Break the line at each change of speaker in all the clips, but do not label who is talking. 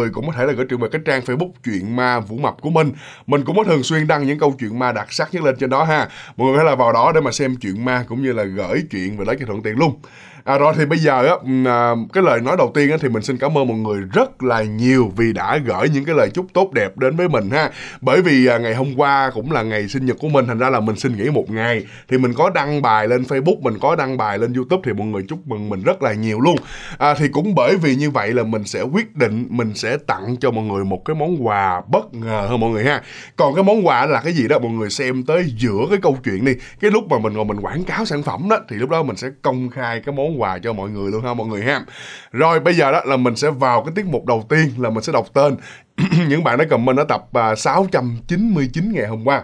người cũng có thể là gửi truyện về cái trang Facebook chuyện ma Vũ Mập của mình. Mình cũng có thường xuyên đăng những câu chuyện ma đặc sắc nhất lên trên đó ha. Mọi người hãy là vào đó để mà xem chuyện ma cũng như là gửi chuyện và lấy cho thuận tiện luôn à, rồi thì bây giờ á à, cái lời nói đầu tiên á thì mình xin cảm ơn mọi người rất là nhiều vì đã gửi những cái lời chúc tốt đẹp đến với mình ha bởi vì à, ngày hôm qua cũng là ngày sinh nhật của mình thành ra là mình xin nghỉ một ngày thì mình có đăng bài lên facebook mình có đăng bài lên youtube thì mọi người chúc mừng mình rất là nhiều luôn à, thì cũng bởi vì như vậy là mình sẽ quyết định mình sẽ tặng cho mọi người một cái món quà bất ngờ hơn mọi người ha còn cái món quà là cái gì đó mọi người xem tới giữa cái câu chuyện đi cái lúc mà mình ngồi mình quảng cáo sản phẩm đó thì lúc đó mình sẽ công khai cái món món quà cho mọi người luôn ha mọi người ha rồi bây giờ đó là mình sẽ vào cái tiết mục đầu tiên là mình sẽ đọc tên những bạn đã comment ở tập 699 à, ngày hôm qua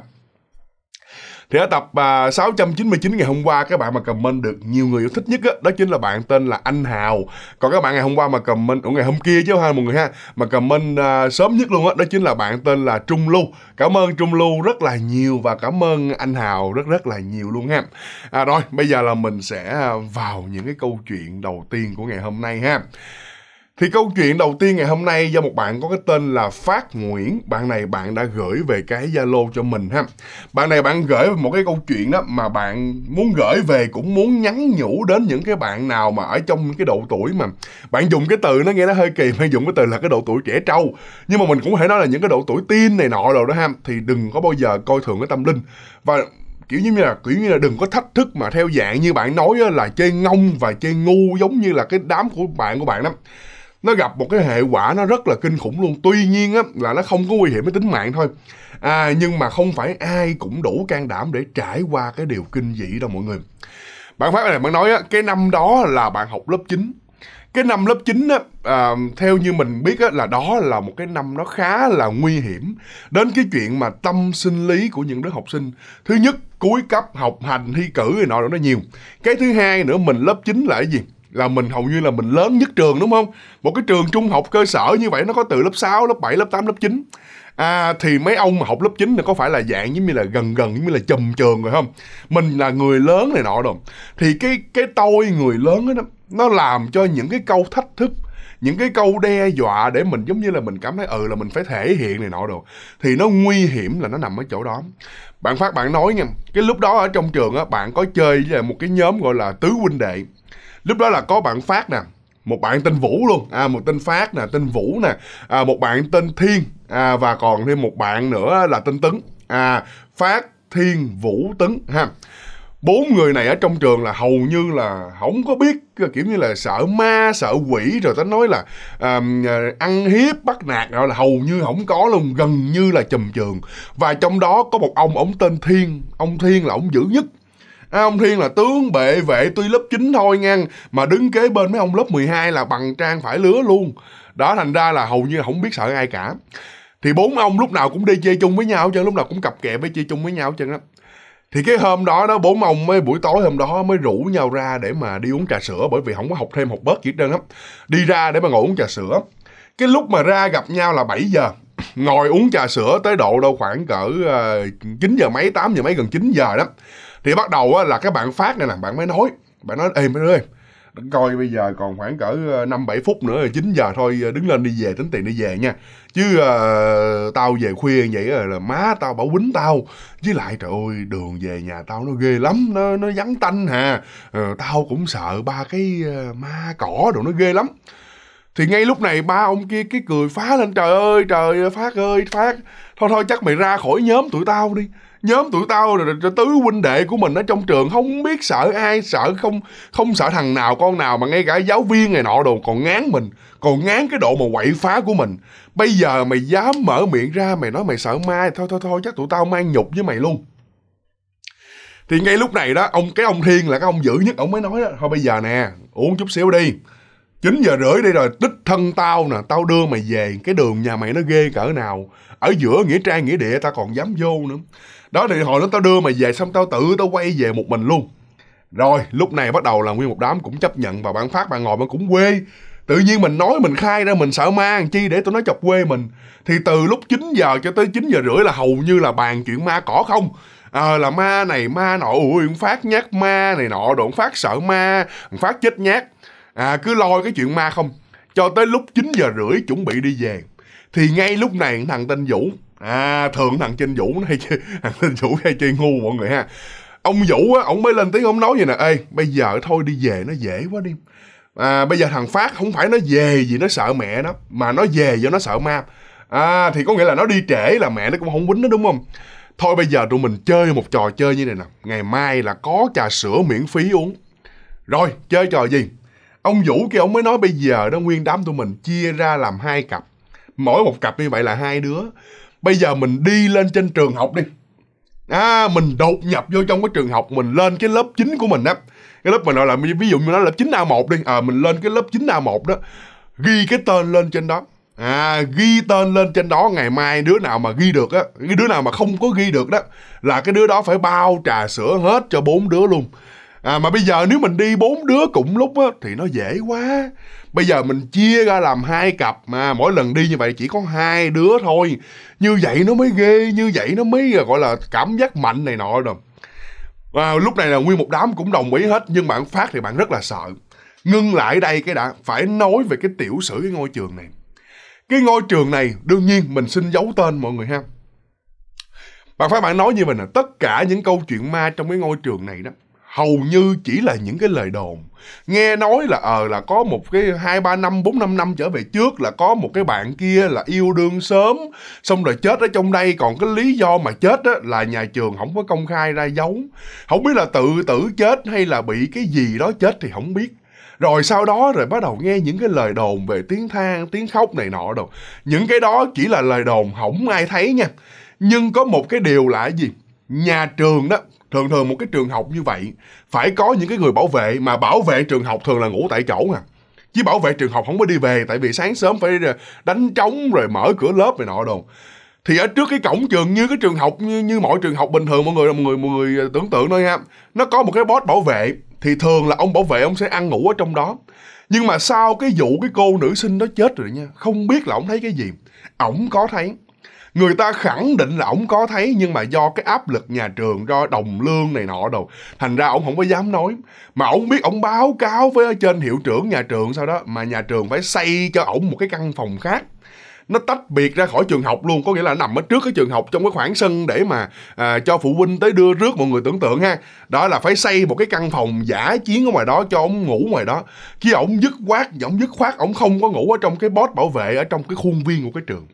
thì ở tập à, 699 ngày hôm qua các bạn mà comment được nhiều người yêu thích nhất đó, đó chính là bạn tên là anh Hào còn các bạn ngày hôm qua mà comment của ngày hôm kia chứ hai mọi người ha mà comment à, sớm nhất luôn á đó, đó chính là bạn tên là Trung Lưu cảm ơn Trung Lưu rất là nhiều và cảm ơn anh Hào rất rất là nhiều luôn ha à, rồi bây giờ là mình sẽ à, vào những cái câu chuyện đầu tiên của ngày hôm nay ha thì câu chuyện đầu tiên ngày hôm nay do một bạn có cái tên là Phát Nguyễn. Bạn này bạn đã gửi về cái Zalo cho mình ha. Bạn này bạn gửi một cái câu chuyện đó mà bạn muốn gửi về cũng muốn nhắn nhủ đến những cái bạn nào mà ở trong cái độ tuổi mà bạn dùng cái từ nó nghe nó hơi kỳ, hay dùng cái từ là cái độ tuổi trẻ trâu. Nhưng mà mình cũng có thể nói là những cái độ tuổi teen này nọ rồi đó ha thì đừng có bao giờ coi thường cái tâm linh. Và kiểu như là kiểu như là đừng có thách thức mà theo dạng như bạn nói là chơi ngông và chơi ngu giống như là cái đám của bạn của bạn đó nó gặp một cái hệ quả nó rất là kinh khủng luôn tuy nhiên á là nó không có nguy hiểm đến tính mạng thôi à, nhưng mà không phải ai cũng đủ can đảm để trải qua cái điều kinh dị đâu mọi người bạn phát này bạn nói á cái năm đó là bạn học lớp 9 cái năm lớp 9 á, à, theo như mình biết á, là đó là một cái năm nó khá là nguy hiểm đến cái chuyện mà tâm sinh lý của những đứa học sinh thứ nhất cuối cấp học hành thi cử này nọ nó nhiều cái thứ hai nữa mình lớp 9 là cái gì là mình hầu như là mình lớn nhất trường đúng không một cái trường trung học cơ sở như vậy nó có từ lớp 6, lớp 7, lớp 8, lớp 9 à, thì mấy ông mà học lớp 9 là có phải là dạng giống như là gần gần giống như là chùm trường rồi không mình là người lớn này nọ rồi thì cái cái tôi người lớn đó nó làm cho những cái câu thách thức những cái câu đe dọa để mình giống như là mình cảm thấy ừ là mình phải thể hiện này nọ đồ thì nó nguy hiểm là nó nằm ở chỗ đó bạn phát bạn nói nha cái lúc đó ở trong trường á bạn có chơi với một cái nhóm gọi là tứ huynh đệ lúc đó là có bạn phát nè một bạn tên vũ luôn à một tên phát nè tên vũ nè à, một bạn tên thiên à, và còn thêm một bạn nữa là tên tấn à phát thiên vũ tấn ha bốn người này ở trong trường là hầu như là không có biết kiểu như là sợ ma sợ quỷ rồi tới nói là um, ăn hiếp bắt nạt rồi là hầu như không có luôn gần như là chùm trường và trong đó có một ông ổng tên thiên ông thiên là ổng dữ nhất À, ông Thiên là tướng bệ vệ tuy lớp 9 thôi nha Mà đứng kế bên mấy ông lớp 12 là bằng trang phải lứa luôn Đó thành ra là hầu như không biết sợ ai cả Thì bốn ông lúc nào cũng đi chơi chung với nhau chứ Lúc nào cũng cặp kẹp với chơi chung với nhau chứ đó thì cái hôm đó đó bốn ông mới buổi tối hôm đó mới rủ nhau ra để mà đi uống trà sữa bởi vì không có học thêm học bớt gì hết trơn á đi ra để mà ngồi uống trà sữa cái lúc mà ra gặp nhau là 7 giờ ngồi uống trà sữa tới độ đâu khoảng cỡ uh, ờ, 9 giờ mấy 8 giờ mấy gần 9 giờ đó thì bắt đầu á, là các bạn phát này nè bạn mới nói bạn nói ê mấy đứa ơi coi bây giờ còn khoảng cỡ ờ, năm bảy phút nữa 9 giờ thôi ờ, đứng lên đi về tính tiền đi về nha chứ uh, tao về khuya vậy là má tao bảo quýnh tao với lại trời ơi đường về nhà tao nó ghê lắm nó nó vắng tanh hà uh, tao cũng sợ ba cái uh, ma cỏ đồ nó ghê lắm thì ngay lúc này ba ông kia cái cười phá lên trời ơi trời phát ơi phát thôi thôi chắc mày ra khỏi nhóm tụi tao đi nhóm tụi tao rồi tứ huynh đệ của mình ở trong trường không biết sợ ai sợ không không sợ thằng nào con nào mà ngay cả giáo viên này nọ đồ còn ngán mình còn ngán cái độ mà quậy phá của mình bây giờ mày dám mở miệng ra mày nói mày sợ ma thôi thôi thôi chắc tụi tao mang nhục với mày luôn thì ngay lúc này đó ông cái ông thiên là cái ông dữ nhất ông mới nói đó thôi bây giờ nè uống chút xíu đi 9 giờ rưỡi đây rồi đích thân tao nè tao đưa mày về cái đường nhà mày nó ghê cỡ nào ở giữa nghĩa trang nghĩa địa tao còn dám vô nữa đó thì hồi đó tao đưa mày về xong tao tự tao quay về một mình luôn rồi lúc này bắt đầu là nguyên một đám cũng chấp nhận và bạn phát bạn ngồi bạn cũng quê tự nhiên mình nói mình khai ra mình sợ ma chi để tôi nói chọc quê mình thì từ lúc 9 giờ cho tới 9 giờ rưỡi là hầu như là bàn chuyện ma cỏ không à, là ma này ma nọ ui phát nhát ma này nọ độn phát sợ ma phát chết nhát à, cứ lôi cái chuyện ma không cho tới lúc 9 giờ rưỡi chuẩn bị đi về thì ngay lúc này thằng tên Vũ à thường thằng chinh vũ nó hay chơi thằng chinh vũ hay chơi ngu mọi người ha ông vũ á ông mới lên tiếng ông nói vậy nè ê bây giờ thôi đi về nó dễ quá đi à, bây giờ thằng phát không phải nó về vì nó sợ mẹ nó mà nó về do nó sợ ma à thì có nghĩa là nó đi trễ là mẹ nó cũng không quýnh nó đúng không thôi bây giờ tụi mình chơi một trò chơi như này nè ngày mai là có trà sữa miễn phí uống rồi chơi trò gì ông vũ kia ông mới nói bây giờ nó nguyên đám tụi mình chia ra làm hai cặp mỗi một cặp như vậy là hai đứa bây giờ mình đi lên trên trường học đi à, mình đột nhập vô trong cái trường học mình lên cái lớp 9 của mình á cái lớp mình gọi là ví dụ như nó lớp 9 A1 đi à mình lên cái lớp 9 A1 đó ghi cái tên lên trên đó à ghi tên lên trên đó ngày mai đứa nào mà ghi được á cái đứa nào mà không có ghi được đó là cái đứa đó phải bao trà sữa hết cho bốn đứa luôn à mà bây giờ nếu mình đi bốn đứa cùng lúc á thì nó dễ quá bây giờ mình chia ra làm hai cặp mà mỗi lần đi như vậy chỉ có hai đứa thôi như vậy nó mới ghê như vậy nó mới à, gọi là cảm giác mạnh này nọ rồi à, lúc này là nguyên một đám cũng đồng ý hết nhưng bạn phát thì bạn rất là sợ ngưng lại đây cái đã phải nói về cái tiểu sử cái ngôi trường này cái ngôi trường này đương nhiên mình xin giấu tên mọi người ha bạn phải bạn nói như mình là tất cả những câu chuyện ma trong cái ngôi trường này đó hầu như chỉ là những cái lời đồn nghe nói là ờ à, là có một cái hai ba năm bốn năm năm trở về trước là có một cái bạn kia là yêu đương sớm xong rồi chết ở trong đây còn cái lý do mà chết á là nhà trường không có công khai ra giấu không biết là tự tử chết hay là bị cái gì đó chết thì không biết rồi sau đó rồi bắt đầu nghe những cái lời đồn về tiếng than tiếng khóc này nọ đâu những cái đó chỉ là lời đồn không ai thấy nha nhưng có một cái điều là gì nhà trường đó thường thường một cái trường học như vậy phải có những cái người bảo vệ mà bảo vệ trường học thường là ngủ tại chỗ nè à. chứ bảo vệ trường học không có đi về tại vì sáng sớm phải ờ, đánh trống rồi mở cửa lớp này nọ đồ thì ở trước cái cổng trường như cái trường học như, như mọi trường học bình thường mọi người mọi người mọi người tưởng tượng thôi nha nó có một cái boss bảo vệ thì thường là ông bảo vệ ông sẽ ăn ngủ ở trong đó nhưng mà sau cái vụ cái cô nữ sinh đó chết rồi nha không biết là ông thấy cái gì ổng có thấy người ta khẳng định là ổng có thấy nhưng mà do cái áp lực nhà trường do đồng lương này nọ đồ thành ra ổng không có dám nói mà ổng biết ổng báo cáo với ở trên hiệu trưởng nhà trường sau đó mà nhà trường phải xây cho ổng một cái căn phòng khác nó tách biệt ra khỏi trường học luôn có nghĩa là nằm ở trước cái trường học trong cái khoảng sân để mà à, cho phụ huynh tới đưa rước mọi người tưởng tượng ha đó là phải xây một cái căn phòng giả chiến ở ngoài đó cho ông ngủ ngoài đó khi ổng dứt quát ổng dứt khoát ổng không có ngủ ở trong cái bót bảo vệ ở trong cái khuôn viên của cái trường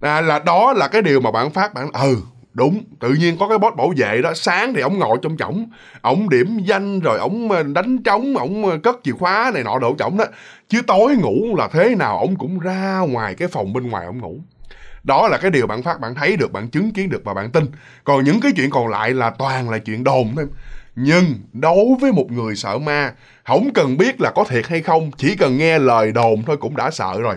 à, là đó là cái điều mà bạn phát bạn ừ đúng tự nhiên có cái boss bảo vệ đó sáng thì ổng ngồi trong chổng ổng điểm danh rồi ổng ờ, đánh trống ổng ờ, cất chìa khóa này nọ đổ chổng đó chứ tối ngủ là thế nào ổng cũng ra ngoài cái phòng bên ngoài ổng ngủ đó là cái điều bạn phát bạn thấy được bạn chứng kiến được và bạn tin còn những cái chuyện còn lại là toàn là chuyện đồn thôi nhưng đối với một người sợ ma không cần biết là có thiệt hay không chỉ cần nghe lời đồn thôi cũng đã sợ rồi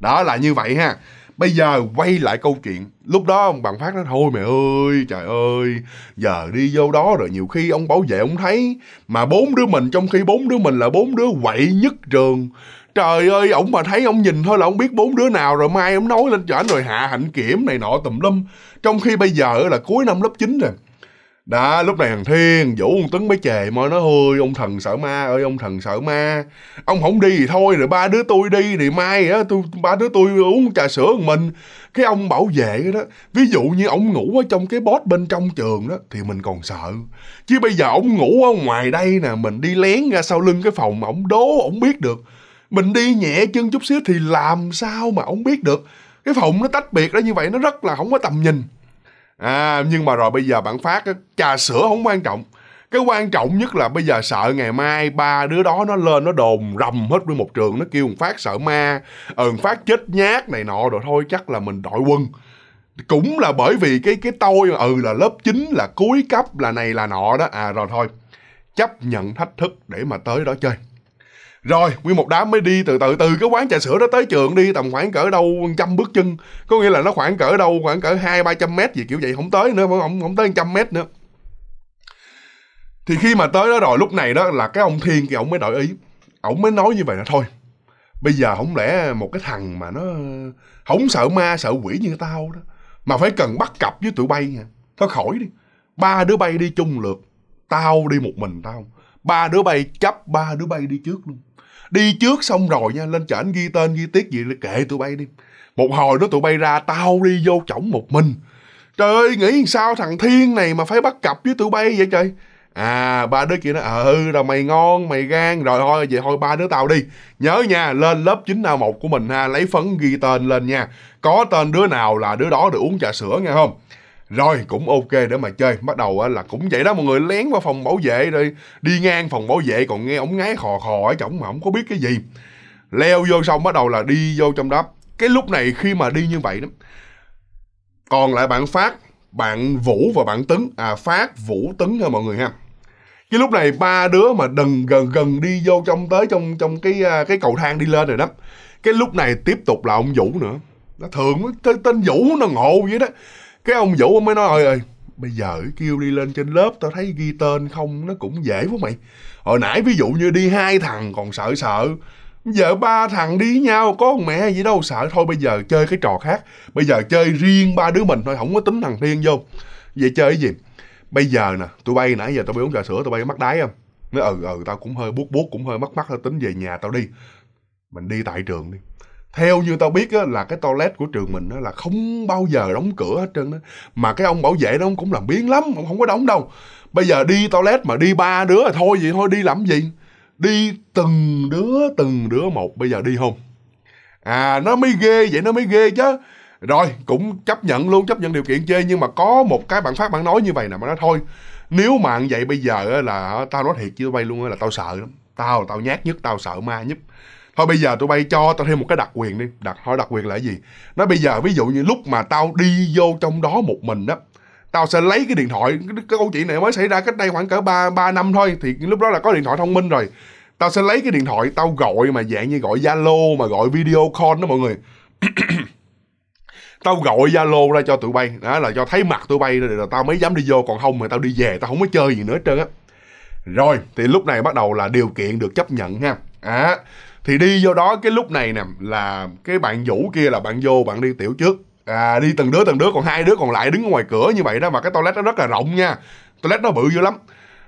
đó là như vậy ha bây giờ quay lại câu chuyện lúc đó ông bạn phát nói thôi mẹ ơi trời ơi giờ đi vô đó rồi nhiều khi ông bảo vệ ông thấy mà bốn đứa mình trong khi bốn đứa mình là bốn đứa quậy nhất trường trời ơi ổng mà thấy ông nhìn thôi là ông biết bốn đứa nào rồi mai ông nói lên cho ảnh rồi hạ hạnh kiểm này nọ tùm lum trong khi bây giờ là cuối năm lớp 9 rồi đó lúc này thằng thiên vũ ông tấn mới chề môi nó ôi ông thần sợ ma ơi ông thần sợ ma ông không đi thì thôi rồi ba đứa tôi đi thì mai á tôi ba đứa tôi uống trà sữa một mình cái ông bảo vệ đó ví dụ như ông ngủ ở trong cái bót bên trong trường đó thì mình còn sợ chứ bây giờ ông ngủ ở ngoài đây nè mình đi lén ra sau lưng cái phòng mà ông đố ông biết được mình đi nhẹ chân chút xíu thì làm sao mà ông biết được cái phòng nó tách biệt ra như vậy nó rất là không có tầm nhìn à nhưng mà rồi bây giờ bạn phát á, trà sữa không quan trọng cái quan trọng nhất là bây giờ sợ ngày mai ba đứa đó nó lên nó đồn rầm hết với một trường nó kêu một phát sợ ma ừ phát chết nhát này nọ rồi thôi chắc là mình đội quân cũng là bởi vì cái cái tôi ừ là lớp 9 là cuối cấp là này là nọ đó à rồi thôi chấp nhận thách thức để mà tới đó chơi rồi nguyên một đám mới đi từ từ từ cái quán trà sữa đó tới trường đi tầm khoảng cỡ đâu trăm bước chân có nghĩa là nó khoảng cỡ đâu khoảng cỡ hai ba trăm mét gì kiểu vậy không tới nữa không không tới trăm mét nữa thì khi mà tới đó rồi lúc này đó là cái ông thiên kia ông mới đổi ý ông mới nói như vậy là thôi bây giờ không lẽ một cái thằng mà nó không sợ ma sợ quỷ như tao đó mà phải cần bắt cặp với tụi bay nha thôi khỏi đi ba đứa bay đi chung lượt tao đi một mình tao ba đứa bay chấp ba đứa bay đi trước luôn đi trước xong rồi nha lên chở ghi tên ghi tiết gì kệ tụi bay đi một hồi đó tụi bay ra tao đi vô chổng một mình trời ơi nghĩ sao thằng thiên này mà phải bắt cặp với tụi bay vậy trời à ba đứa kia nó ờ, ừ rồi mày ngon mày gan rồi thôi vậy thôi ba đứa tao đi nhớ nha lên lớp chín a một của mình ha lấy phấn ghi tên lên nha có tên đứa nào là đứa đó được uống trà sữa nghe không rồi cũng ok để mà chơi bắt đầu là cũng vậy đó mọi người lén vào phòng bảo vệ rồi đi ngang phòng bảo vệ còn nghe ổng ngáy khò khò ở trong mà không có biết cái gì leo vô xong bắt đầu là đi vô trong đó cái lúc này khi mà đi như vậy đó còn lại bạn phát bạn vũ và bạn tấn à phát vũ tấn thôi mọi người ha cái lúc này ba đứa mà đừng gần gần đi vô trong tới trong trong cái à, cái cầu thang đi lên rồi đó cái lúc này tiếp tục là ông vũ nữa nó thường tên, tên vũ nó ngộ vậy đó cái ông vũ ông mới nói ơi ơi bây giờ kêu đi lên trên lớp tao thấy ghi tên không nó cũng dễ quá mày hồi nãy ví dụ như đi hai thằng còn sợ sợ giờ ba thằng đi nhau có mẹ gì đâu sợ thôi bây giờ chơi cái trò khác bây giờ chơi riêng ba đứa mình thôi không có tính thằng thiên vô vậy chơi cái gì bây giờ nè tụi bay nãy giờ tao bị uống trà sữa tụi bay mắc đáy không nó ừ ừ tao cũng hơi buốt buốt cũng hơi mắc mắc hơi tính về nhà tao đi mình đi tại trường đi theo như tao biết á, là cái toilet của trường mình á, là không bao giờ đóng cửa hết trơn đó mà cái ông bảo vệ đó cũng làm biến lắm ông không có đóng đâu bây giờ đi toilet mà đi ba đứa là thôi vậy thôi đi làm gì đi từng đứa từng đứa một bây giờ đi không à nó mới ghê vậy nó mới ghê chứ rồi cũng chấp nhận luôn chấp nhận điều kiện chê nhưng mà có một cái bạn phát bạn nói như vậy nè mà nói thôi nếu mà vậy bây giờ là tao nói thiệt chứ bay luôn là tao sợ lắm tao tao nhát nhất tao sợ ma nhất thôi bây giờ tụi bay cho tao thêm một cái đặc quyền đi đặc hỏi đặc quyền là cái gì nó bây giờ ví dụ như lúc mà tao đi vô trong đó một mình đó tao sẽ lấy cái điện thoại cái, cái câu chuyện này mới xảy ra cách đây khoảng cỡ ba ba năm thôi thì lúc đó là có điện thoại thông minh rồi tao sẽ lấy cái điện thoại tao gọi mà dạng như gọi zalo mà gọi video call đó mọi người tao gọi zalo ra cho tụi bay đó là cho thấy mặt tụi bay rồi tao mới dám đi vô còn không mà tao đi về tao không có chơi gì nữa hết trơn á rồi thì lúc này bắt đầu là điều kiện được chấp nhận ha à, thì đi vô đó cái lúc này nè là cái bạn vũ kia là bạn vô bạn đi tiểu trước à đi từng đứa từng đứa còn hai đứa còn lại đứng ngoài cửa như vậy đó mà cái toilet nó rất là rộng nha toilet nó bự dữ lắm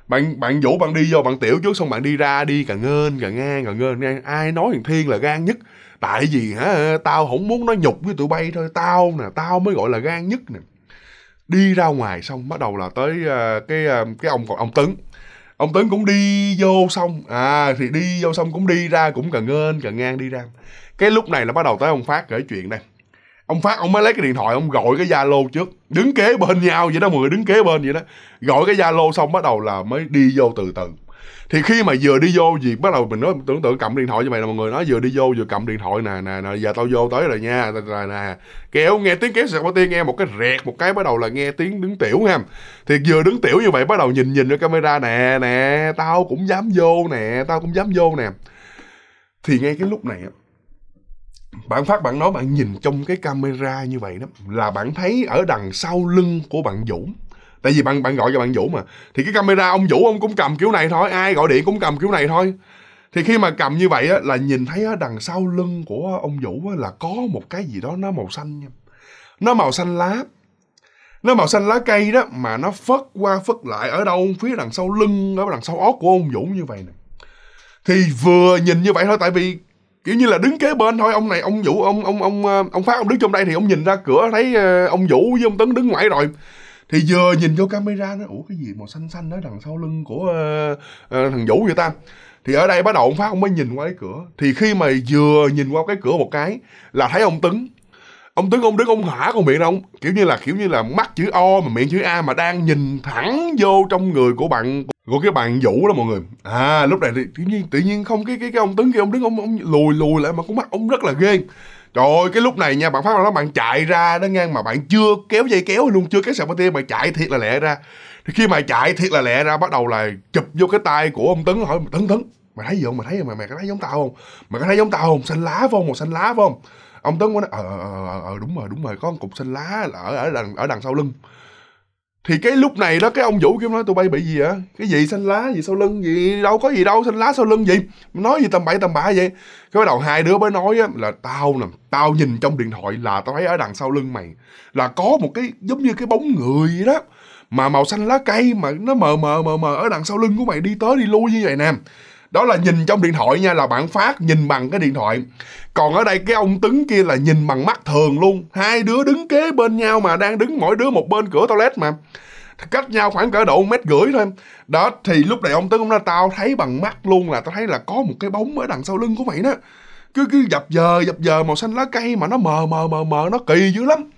bạn bạn vũ bạn đi vô bạn tiểu trước xong bạn đi ra đi cà ngên cà ngang cà ngên ngang ai nói thằng thiên là gan nhất tại vì hả tao không muốn nó nhục với tụi bay thôi tao nè tao mới gọi là gan nhất nè đi ra ngoài xong bắt đầu là tới uh, cái uh, cái ông còn ông tấn ông tuấn cũng đi vô xong à thì đi vô xong cũng đi ra cũng cần ngên cần ngang đi ra cái lúc này là bắt đầu tới ông phát kể chuyện đây ông phát ông mới lấy cái điện thoại ông gọi cái zalo trước đứng kế bên nhau vậy đó mọi người đứng kế bên vậy đó gọi cái zalo xong bắt đầu là mới đi vô từ từ thì khi mà vừa đi vô gì bắt đầu mình nói tưởng tượng cầm điện thoại như vậy là mọi người nói vừa đi vô vừa cầm điện thoại nè nè nè giờ tao vô tới rồi nha nè nè kéo nghe tiếng kéo sạc tiên nghe một cái rẹt một cái bắt đầu là nghe tiếng đứng tiểu ha thì vừa đứng tiểu như vậy bắt đầu nhìn nhìn ở camera nè nè tao cũng dám vô nè tao cũng dám vô nè thì ngay cái lúc này á bạn phát bạn nói bạn nhìn trong cái camera như vậy đó là bạn thấy ở đằng sau lưng của bạn dũng tại vì bạn bạn gọi cho bạn vũ mà thì cái camera ông vũ ông cũng cầm kiểu này thôi ai gọi điện cũng cầm kiểu này thôi thì khi mà cầm như vậy á là nhìn thấy á, đằng sau lưng của ông vũ á, là có một cái gì đó nó màu xanh nha nó màu xanh lá nó màu xanh lá cây đó mà nó phất qua phất lại ở đâu phía đằng sau lưng ở đằng sau ót của ông vũ như vậy nè thì vừa nhìn như vậy thôi tại vì kiểu như là đứng kế bên thôi ông này ông vũ ông ông ông ờ, ông phát ông đứng trong đây thì ông nhìn ra cửa thấy ờ, ông vũ với ông tấn đứng ngoài rồi thì vừa nhìn vô camera nó ủa cái gì màu xanh xanh đó đằng sau lưng của uh, uh, thằng vũ vậy ta thì ở đây bắt đầu ông phát ông mới nhìn qua cái cửa thì khi mà vừa nhìn qua cái cửa một cái là thấy ông tứng ông tấn ông đứng ông hả con miệng ông kiểu như là kiểu như là mắt chữ o mà miệng chữ a mà đang nhìn thẳng vô trong người của bạn của cái bạn vũ đó mọi người à lúc này thì tự nhiên tự nhiên không cái cái cái ông tấn kia ông đứng ông, ông lùi lùi lại mà cũng mắt ông rất là ghê Trời ơi cái lúc này nha bạn phát là bạn chạy ra đó ngang mà bạn chưa kéo dây kéo luôn chưa kéo sợi ba tia bạn chạy thiệt là lẹ ra thì khi mà chạy thiệt là lẹ ra bắt đầu là chụp vô cái tay của ông tấn hỏi tấn tấn mày thấy gì không mày thấy mày mày có thấy giống tao không mày có thấy giống tao không xanh lá phải không màu xanh lá phải không ông tấn có nói ờ ờ ờ, ờ ờ ờ đúng rồi đúng rồi có một cục xanh lá ở ở đằng ở đằng sau lưng thì cái lúc này đó cái ông vũ kia nói tụi bay bị gì hả cái gì xanh lá gì sau lưng gì đâu có gì đâu xanh lá sau lưng gì nói gì tầm bậy tầm bạ vậy cái bắt đầu hai đứa mới nói á, là tao nè tao nhìn trong điện thoại là tao thấy ở đằng sau lưng mày là có một cái giống như cái bóng người đó mà màu xanh lá cây mà nó mờ mờ mờ mờ ở đằng sau lưng của mày đi tới đi lui như vậy nè đó là nhìn trong điện thoại nha là bạn phát nhìn bằng cái điện thoại còn ở đây cái ông tứng kia là nhìn bằng mắt thường luôn hai đứa đứng kế bên nhau mà đang đứng mỗi đứa một bên cửa toilet mà cách nhau khoảng cỡ độ mét gửi thôi đó thì lúc này ông tấn ông nói tao thấy bằng mắt luôn là tao thấy là có một cái bóng ở đằng sau lưng của mày đó cứ cứ dập dờ dập dờ màu xanh lá cây mà nó mờ mờ mờ mờ nó kỳ dữ lắm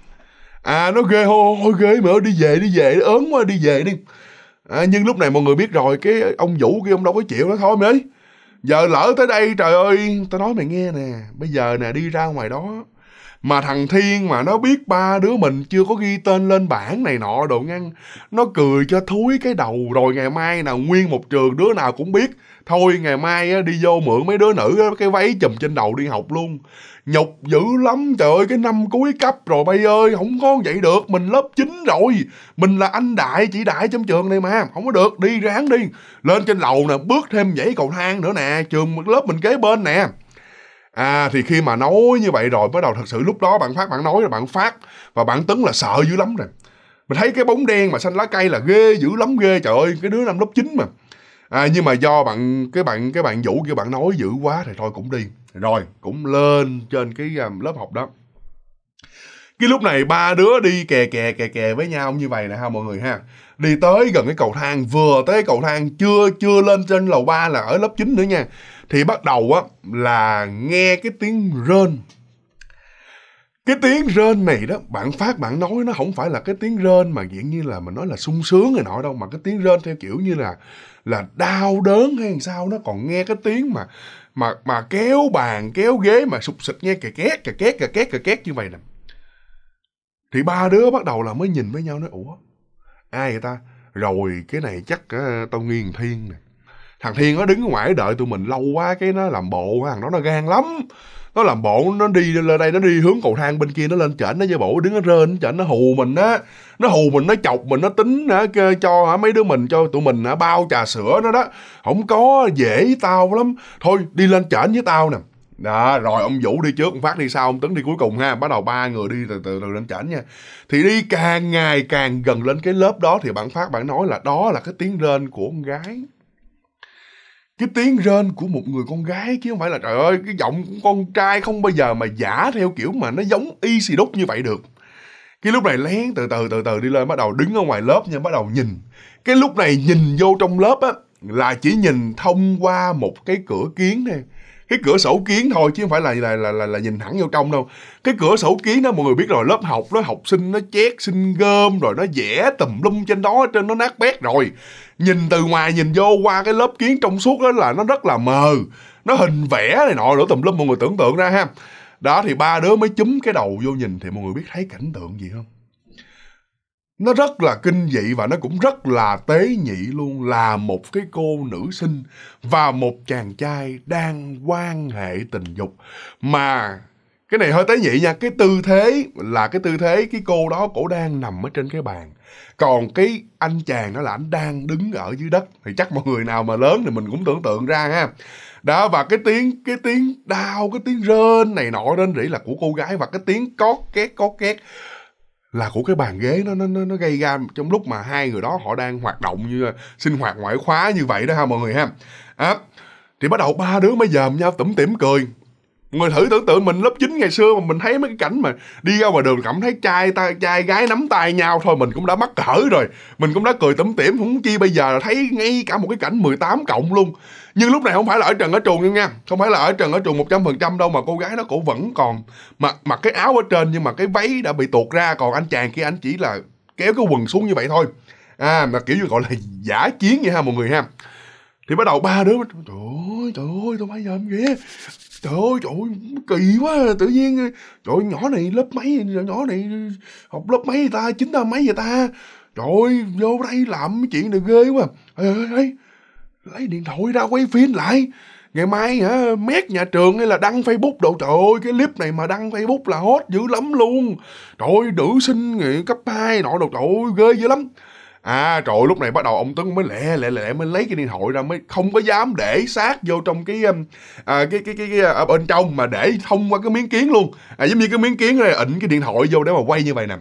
à nó ghê hôi ghê mà đi về đi về ớn quá đi về đi à, nhưng lúc này mọi người biết rồi cái ông vũ kia ông đâu có chịu nó thôi mới giờ lỡ tới đây trời ơi tao nói mày nghe nè bây giờ nè đi ra ngoài đó mà thằng thiên mà nó biết ba đứa mình chưa có ghi tên lên bảng này nọ đồ ngăn nó cười cho thúi cái đầu rồi ngày mai là nguyên một trường đứa nào cũng biết thôi ngày mai đi vô mượn mấy đứa nữ cái váy chùm trên đầu đi học luôn nhục dữ lắm trời ơi cái năm cuối cấp rồi bay ơi không có vậy được mình lớp 9 rồi mình là anh đại chị đại trong trường này mà không có được đi ráng đi lên trên lầu nè bước thêm dãy cầu thang nữa nè trường lớp mình kế bên nè À thì khi mà nói như vậy rồi bắt đầu thật sự lúc đó bạn Phát bạn nói là bạn Phát và bạn Tấn là sợ dữ lắm rồi. Mình thấy cái bóng đen mà xanh lá cây là ghê dữ lắm ghê trời ơi cái đứa năm lớp 9 mà. À nhưng mà do bạn cái bạn cái bạn Vũ kia bạn nói dữ quá thì thôi cũng đi rồi cũng lên trên cái à, lớp học đó cái lúc này ba đứa đi kè kè kè kè với nhau như vậy nè ha mọi người ha đi tới gần cái cầu thang vừa tới cầu thang chưa chưa lên trên lầu 3 là ở lớp 9 nữa nha thì bắt đầu á là nghe cái tiếng rên cái tiếng rên này đó bạn phát bạn nói nó không phải là cái tiếng rên mà diễn như là mình nói là sung sướng rồi nọ đâu mà cái tiếng rên theo kiểu như là là đau đớn hay sao nó còn nghe cái tiếng mà mà mà kéo bàn kéo ghế mà sụp sịch nghe cà két cà két cà két cà két như vậy nè thì ba đứa bắt đầu là mới nhìn với nhau nói ủa ai vậy ta rồi cái này chắc uh, tao nghiền thiên nè thằng thiên nó đứng ở ngoài đợi tụi mình lâu quá cái nó làm bộ thằng đó nó gan lắm nó làm bộ nó đi lên đây nó đi hướng cầu thang bên kia nó lên trển nó với bộ đứng nó rên trển nó hù mình á nó hù mình nó chọc mình nó tính hả cho mấy đứa mình cho tụi mình bao trà sữa nó đó không có dễ tao lắm thôi đi lên trển với tao nè đó rồi ông vũ đi trước ông phát đi sau ông tấn đi cuối cùng ha bắt đầu ba người đi từ từ từ lên trển nha thì đi càng ngày càng gần lên cái lớp đó thì bạn phát bạn nói là đó là cái tiếng rên của con gái cái tiếng rên của một người con gái chứ không phải là trời ơi cái giọng của con trai không bao giờ mà giả theo kiểu mà nó giống y xì đúc như vậy được cái lúc này lén từ từ từ từ đi lên bắt đầu đứng ở ngoài lớp nha bắt đầu nhìn cái lúc này nhìn vô trong lớp á là chỉ nhìn thông qua một cái cửa kiến thôi cái cửa sổ kiến thôi chứ không phải là là là là, là nhìn thẳng vô trong đâu cái cửa sổ kiến đó mọi người biết rồi lớp học nó học sinh nó chét sinh gom rồi nó vẽ tùm lum trên đó trên nó nát bét rồi nhìn từ ngoài nhìn vô qua cái lớp kiến trong suốt đó là nó rất là mờ nó hình vẽ này nọ nữa tùm lum mọi người tưởng tượng ra ha đó thì ba đứa mới chúm cái đầu vô nhìn thì mọi người biết thấy cảnh tượng gì không nó rất là kinh dị và nó cũng rất là tế nhị luôn là một cái cô nữ sinh và một chàng trai đang quan hệ tình dục mà cái này hơi tế nhị nha cái tư thế là cái tư thế cái cô đó cổ đang nằm ở trên cái bàn còn cái anh chàng đó là anh đang đứng ở dưới đất thì chắc mọi người nào mà lớn thì mình cũng tưởng tượng ra ha đó và cái tiếng cái tiếng đau cái tiếng rên này nọ đến rỉ là của cô gái và cái tiếng có két có két là của cái bàn ghế nó nó nó gây ra trong lúc mà hai người đó họ đang hoạt động như sinh hoạt ngoại khóa như vậy đó ha mọi người ha à, thì bắt đầu ba đứa mới dòm nhau tủm tỉm cười người thử tưởng tượng mình lớp 9 ngày xưa mà mình thấy mấy cái cảnh mà đi ra ngoài đường cảm thấy trai ta trai gái nắm tay nhau thôi mình cũng đã mắc cỡ rồi mình cũng đã cười tủm tỉm không chi bây giờ thấy ngay cả một cái cảnh 18 cộng luôn nhưng lúc này không phải là ở trần ở truồng nhưng nha không phải là ở trần ở truồng một trăm phần trăm đâu mà cô gái đó cổ vẫn còn mặc mặc cái áo ở trên nhưng mà cái váy đã bị tuột ra còn anh chàng kia anh chỉ là kéo cái quần xuống như vậy thôi à mà kiểu như gọi là giả chiến vậy ha mọi người ha thì bắt đầu ba đứa trời ơi trời ơi tụi bây giờ em ghê trời ơi trời ơi kỳ quá tự nhiên trời ơi, nhỏ này lớp mấy nhỏ này học lớp mấy người ta chính ta mấy vậy ta trời ơi vô đây làm cái chuyện này ghê quá ê, ê, ê, lấy điện thoại ra quay phim lại ngày mai hả mét nhà trường hay là đăng facebook đồ trời ơi cái clip này mà đăng facebook là hot dữ lắm luôn trời ơi nữ sinh nghị cấp 2 nọ đồ trời ơi ghê dữ lắm à trời lúc này bắt đầu ông tấn mới lẹ lẹ lẹ mới lấy cái điện thoại ra mới không có dám để sát vô trong cái um, à, cái, cái cái cái ở à, bên trong mà để thông qua cái miếng kiến luôn à, giống như cái miếng kiến này ịnh cái điện thoại vô để mà quay như vậy nè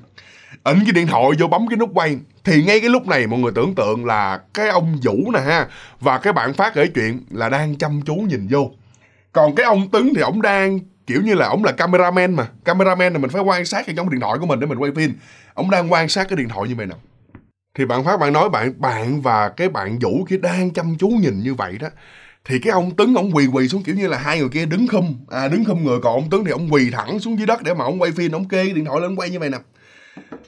ấn cái điện thoại vô bấm cái nút quay thì ngay cái lúc này mọi người tưởng tượng là cái ông vũ nè ha và cái bạn phát kể chuyện là đang chăm chú nhìn vô còn cái ông tấn thì ổng đang kiểu như là ổng là cameraman mà cameraman là mình phải quan sát cái trong điện thoại của mình để mình quay phim ổng đang quan sát cái điện thoại như vậy nè thì bạn phát bạn nói bạn bạn và cái bạn vũ kia đang chăm chú nhìn như vậy đó thì cái ông tấn ông quỳ quỳ xuống kiểu như là hai người kia đứng khum à đứng khum người còn ông tấn thì ông quỳ thẳng xuống dưới đất để mà ông quay phim ông kê cái điện thoại lên quay như vậy nè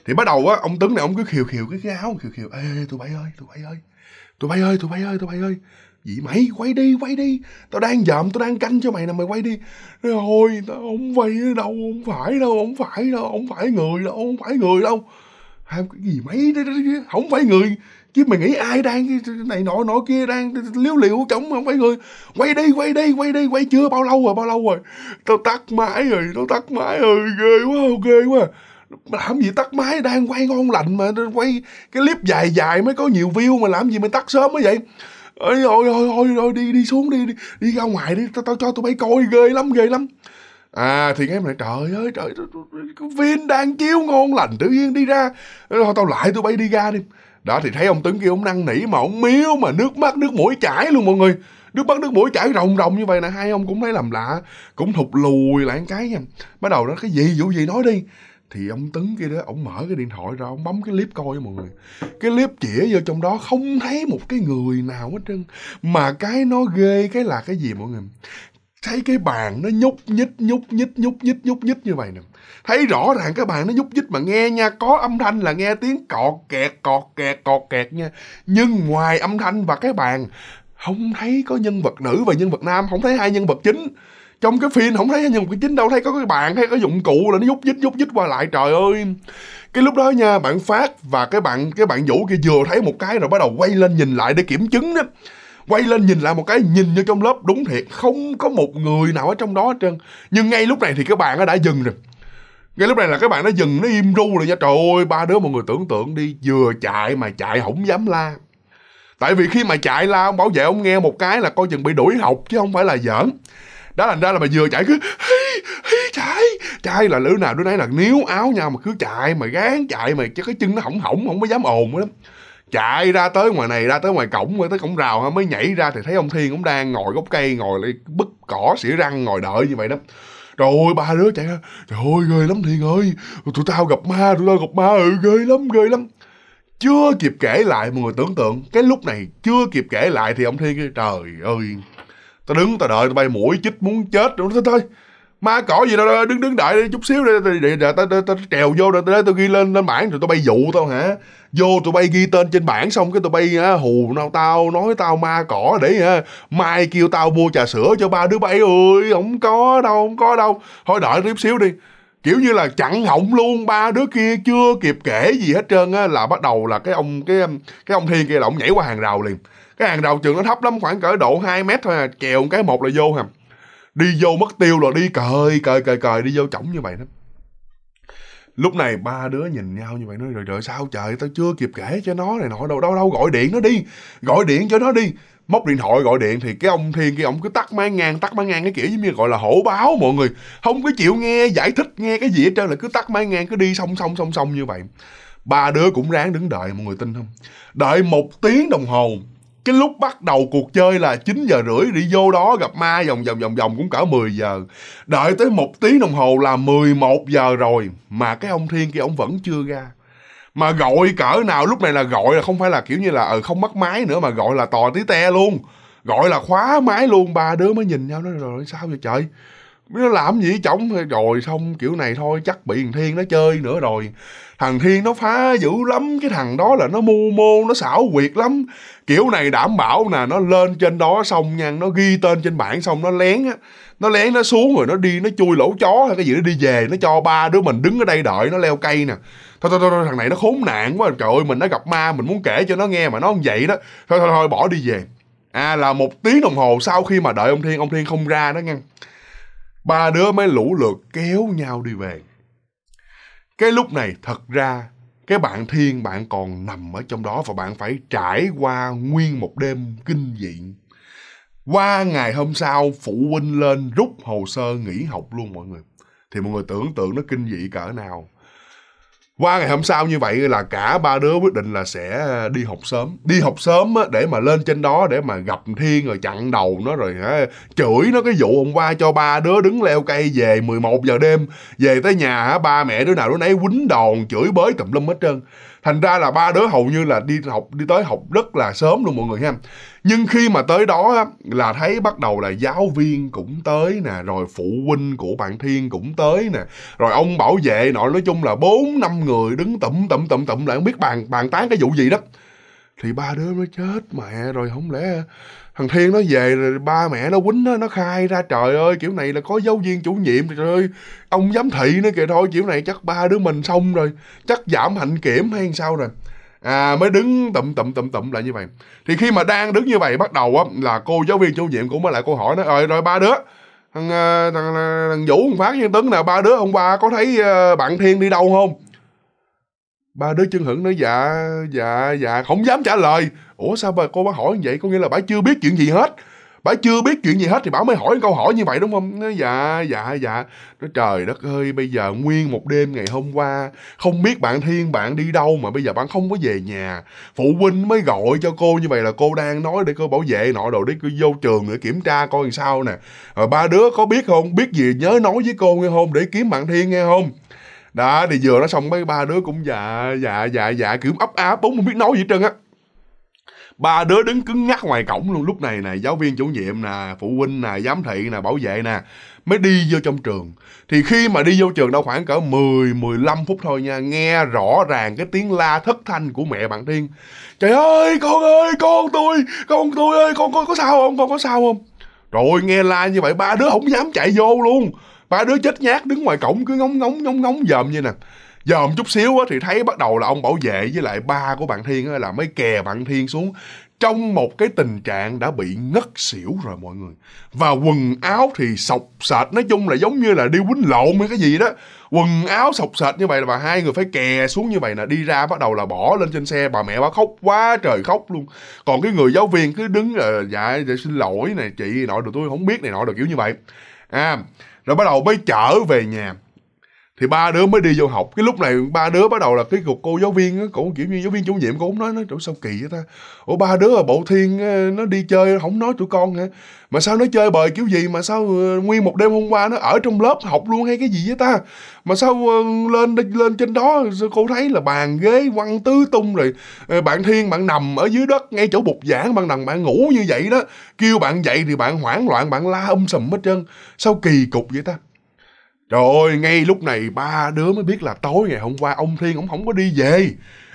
thì bắt đầu á ông tuấn này ông cứ khiều khiều cái, cái áo khiều khiều ê tụi bay ơi tụi bay ơi tụi bay ơi tụi bay ơi tụi bay ơi gì mày quay đi quay đi tao đang dòm tao đang canh cho mày nè mày quay đi thôi tao không quay đâu không phải đâu không phải đâu không phải người đâu không phải người đâu không cái gì mấy không phải người chứ mày nghĩ ai đang này nọ nọ kia đang liếu liệu chống không phải người quay đi quay đi quay đi quay chưa bao lâu rồi bao lâu rồi tao tắt máy rồi tao tắt máy rồi ghê quá ghê quá làm gì tắt máy đang quay ngon lành mà quay cái clip dài dài mới có nhiều view mà làm gì mà tắt sớm mới vậy ôi ôi ôi ôi, ôi đi đi xuống đi đi, đi ra ngoài đi tao tao cho tụi bay coi ghê lắm ghê lắm à thì em lại trời ơi trời viên đang chiếu ngon lành tự nhiên đi ra thôi tao lại tụi bay đi ra đi đó thì thấy ông tuấn kia ông năn nỉ mà ông miếu mà nước mắt nước mũi chảy luôn mọi người nước mắt nước mũi chảy rồng rồng như vậy nè hai ông cũng thấy làm lạ cũng thụt lùi lại cái nha bắt đầu nó cái gì vụ gì nói đi thì ông tấn kia đó ông mở cái điện thoại ra ông bấm cái clip coi mọi người cái clip chỉ vô trong đó không thấy một cái người nào hết trơn mà cái nó ghê cái là cái gì mọi người thấy cái bàn nó nhúc nhích nhúc nhích nhúc nhích nhúc nhích như vậy nè thấy rõ ràng cái bàn nó nhúc nhích mà nghe nha có âm thanh là nghe tiếng cọt kẹt cọt kẹt cọt kẹt nha nhưng ngoài âm thanh và cái bàn không thấy có nhân vật nữ và nhân vật nam không thấy hai nhân vật chính trong cái phim không thấy nhân vật chính đâu thấy có cái bạn thấy có dụng cụ là nó giúp dít giúp dít qua lại trời ơi cái lúc đó nha bạn phát và cái bạn cái bạn vũ kia vừa thấy một cái rồi bắt đầu quay lên nhìn lại để kiểm chứng đó quay lên nhìn lại một cái nhìn như trong lớp đúng thiệt không có một người nào ở trong đó hết trơn nhưng ngay lúc này thì các bạn nó đã dừng rồi ngay lúc này là các bạn nó dừng nó im ru rồi nha trời ơi ba đứa mọi người tưởng tượng đi vừa chạy mà chạy không dám la tại vì khi mà chạy la ông bảo vệ ông nghe một cái là coi chừng bị đuổi học chứ không phải là giỡn đó thành ra là mày vừa chạy cứ hí, hí, chạy chạy là lứa nào đứa nấy là níu áo nhau mà cứ chạy mà gán chạy mà chứ cái chân nó hỏng hỏng không có dám ồn lắm chạy ra tới ngoài này ra tới ngoài cổng rồi tới cổng rào mới nhảy ra thì thấy ông thiên cũng đang ngồi gốc cây ngồi lại bứt cỏ xỉa răng ngồi đợi như vậy đó trời ơi ba đứa chạy ra trời ơi ghê lắm thiên ơi tụi tao gặp ma tụi tao gặp ma ừ ghê lắm ghê lắm chưa kịp kể lại mọi người tưởng tượng cái lúc này chưa kịp kể lại thì ông thiên kêu trời ơi tao đứng tao đợi tao bay mũi chích muốn chết rồi thôi thôi ma cỏ gì đâu đứng đứng đợi chút xíu đi tao tao ta, ta, trèo vô rồi tao tao ghi lên lên bảng rồi tao bay dụ tao hả vô tụi bay ghi tên trên bảng xong cái tụi bay á, hù nào tao nói tao ma cỏ để hả mai kêu tao mua trà sữa cho ba đứa bay ơi không có đâu không có đâu thôi đợi tiếp xíu đi kiểu như là chặn họng luôn ba đứa kia chưa kịp kể gì hết trơn á là bắt đầu là cái ông cái cái ông thiên kia là ông nhảy qua hàng rào liền cái hàng đầu trường nó thấp lắm khoảng cỡ độ 2 mét thôi à kèo cái một là vô hả đi vô mất tiêu rồi đi cời cời cời cời đi vô chổng như vậy đó lúc này ba đứa nhìn nhau như vậy nói rồi rồi sao trời tao chưa kịp kể cho nó này nọ đâu đâu đâu gọi điện nó đi gọi điện cho nó đi móc điện thoại gọi điện thì cái ông thiên kia ông cứ tắt máy ngang tắt máy ngang cái kiểu giống như gọi là hổ báo mọi người không có chịu nghe giải thích nghe cái gì hết trơn là cứ tắt máy ngang cứ đi song song song song như vậy ba đứa cũng ráng đứng đợi mọi người tin không đợi một tiếng đồng hồ cái lúc bắt đầu cuộc chơi là 9 giờ rưỡi đi vô đó gặp ma vòng vòng vòng vòng cũng cỡ 10 giờ đợi tới một tiếng đồng hồ là 11 giờ rồi mà cái ông thiên kia ông vẫn chưa ra mà gọi cỡ nào lúc này là gọi là không phải là kiểu như là ừ, không mất máy nữa mà gọi là tò tí te luôn gọi là khóa máy luôn ba đứa mới nhìn nhau nó rồi sao vậy trời nó làm gì chổng rồi xong kiểu này thôi chắc bị thiên nó chơi nữa rồi thằng thiên nó phá dữ lắm cái thằng đó là nó mưu mô nó xảo quyệt lắm kiểu này đảm bảo nè nó lên trên đó xong nha nó ghi tên trên bảng xong nó lén á nó lén nó xuống rồi nó đi nó chui lỗ chó hay cái gì nó đi về nó cho ba đứa mình đứng ở đây đợi nó leo cây nè thôi thôi thôi thằng này nó khốn nạn quá trời ơi mình đã gặp ma mình muốn kể cho nó nghe mà nó không vậy đó thôi thôi thôi bỏ đi về à là một tiếng đồng hồ sau khi mà đợi ông thiên ông thiên không ra đó nha ba đứa mới lũ lượt kéo nhau đi về cái lúc này thật ra cái bạn thiên bạn còn nằm ở trong đó và bạn phải trải qua nguyên một đêm kinh dị qua ngày hôm sau phụ huynh lên rút hồ sơ nghỉ học luôn mọi người thì mọi người tưởng tượng nó kinh dị cỡ nào qua ngày hôm sau như vậy là cả ba đứa quyết định là sẽ đi học sớm đi học sớm á, để mà lên trên đó để mà gặp thiên rồi chặn đầu nó rồi hả chửi nó cái vụ hôm qua cho ba đứa đứng leo cây về 11 giờ đêm về tới nhà hả ba mẹ đứa nào đứa nấy quýnh đòn chửi bới tùm lum hết trơn thành ra là ba đứa hầu như là đi học đi tới học rất là sớm luôn mọi người ha nhưng khi mà tới đó là thấy bắt đầu là giáo viên cũng tới nè rồi phụ huynh của bạn thiên cũng tới nè rồi ông bảo vệ nọ nói chung là bốn năm người đứng tụm tụm tụm tụm lại không biết bàn bàn tán cái vụ gì đó thì ba đứa mới chết mẹ rồi không lẽ thằng thiên nó về rồi ba mẹ nó quýnh nó nó khai ra trời ơi kiểu này là có giáo viên chủ nhiệm trời ơi ông giám thị nữa kìa thôi kiểu này chắc ba đứa mình xong rồi chắc giảm hạnh kiểm hay sao rồi à mới đứng tụm tụm tụm tụm lại như vậy thì khi mà đang đứng như vậy bắt đầu á là cô giáo viên chủ nhiệm cũng mới lại cô hỏi nó rồi rồi ba đứa thằng à, thằng, thằng, à, thằng vũ thằng phát với tấn nè ba đứa hôm qua có thấy ờ, bạn thiên đi đâu không ba đứa chân hững nói dạ dạ dạ không dám trả lời ủa sao bà cô bá hỏi như vậy có nghĩa là bà chưa biết chuyện gì hết bà chưa biết chuyện gì hết thì bà mới hỏi câu hỏi như vậy đúng không nói, dạ dạ dạ nói trời đất ơi bây giờ nguyên một đêm ngày hôm qua không biết bạn thiên bạn đi đâu mà bây giờ bạn không có về nhà phụ huynh mới gọi cho cô như vậy là cô đang nói để cô bảo vệ nọ đồ để cô vô trường để kiểm tra coi làm sao nè rồi ờ, ba đứa có biết không biết gì nhớ nói với cô nghe không để kiếm bạn thiên nghe không đó thì vừa nó xong mấy ba đứa cũng dạ dạ dạ dạ kiểu ấp áp bốn không biết nói gì hết trơn á ba đứa đứng cứng ngắc ngoài cổng luôn lúc này nè giáo viên chủ nhiệm nè phụ huynh nè giám thị nè bảo vệ nè mới đi vô trong trường thì khi mà đi vô trường đâu khoảng cỡ 10 15 phút thôi nha nghe rõ ràng cái tiếng la thất thanh của mẹ bạn Thiên trời ơi con ơi con tôi con tôi ơi con con có sao không con có sao không rồi nghe la như vậy ba đứa không dám chạy vô luôn ba đứa chết nhát đứng ngoài cổng cứ ngóng ngóng ngóng ngóng dòm như nè dòm chút xíu á thì thấy bắt đầu là ông bảo vệ với lại ba của bạn thiên á là mới kè bạn thiên xuống trong một cái tình trạng đã bị ngất xỉu rồi mọi người và quần áo thì sọc sệt nói chung là giống như là đi quýnh lộn hay cái gì đó quần áo sọc sệt như vậy là bà hai người phải kè xuống như vậy là đi ra bắt đầu là bỏ lên trên xe bà mẹ bà khóc quá trời khóc luôn còn cái người giáo viên cứ đứng là ờ, dạ, dạ, xin lỗi này chị nọ được tôi không biết này nọ được kiểu như vậy à rồi bắt đầu mới trở về nhà thì ba đứa mới đi vô học cái lúc này ba đứa bắt đầu là cái cục cô giáo viên á cũng kiểu như giáo viên chủ nhiệm cũng nói nói chỗ sao kỳ vậy ta ủa ba đứa ở bộ thiên ờ, nó đi chơi không nói tụi con hả mà sao nó chơi bời kiểu gì mà sao ờ, nguyên một đêm hôm qua nó ở trong lớp học luôn hay cái gì vậy ta mà sao ờ, lên lên trên đó cô thấy là bàn ghế quăng tứ tung rồi bạn thiên bạn nằm ở dưới đất ngay chỗ bục giảng bạn nằm bạn ngủ như vậy đó kêu bạn dậy thì bạn hoảng loạn bạn la um sùm hết trơn sao kỳ cục vậy ta Trời ơi, ngay lúc này ba đứa mới biết là tối ngày hôm qua ông Thiên cũng không có đi về.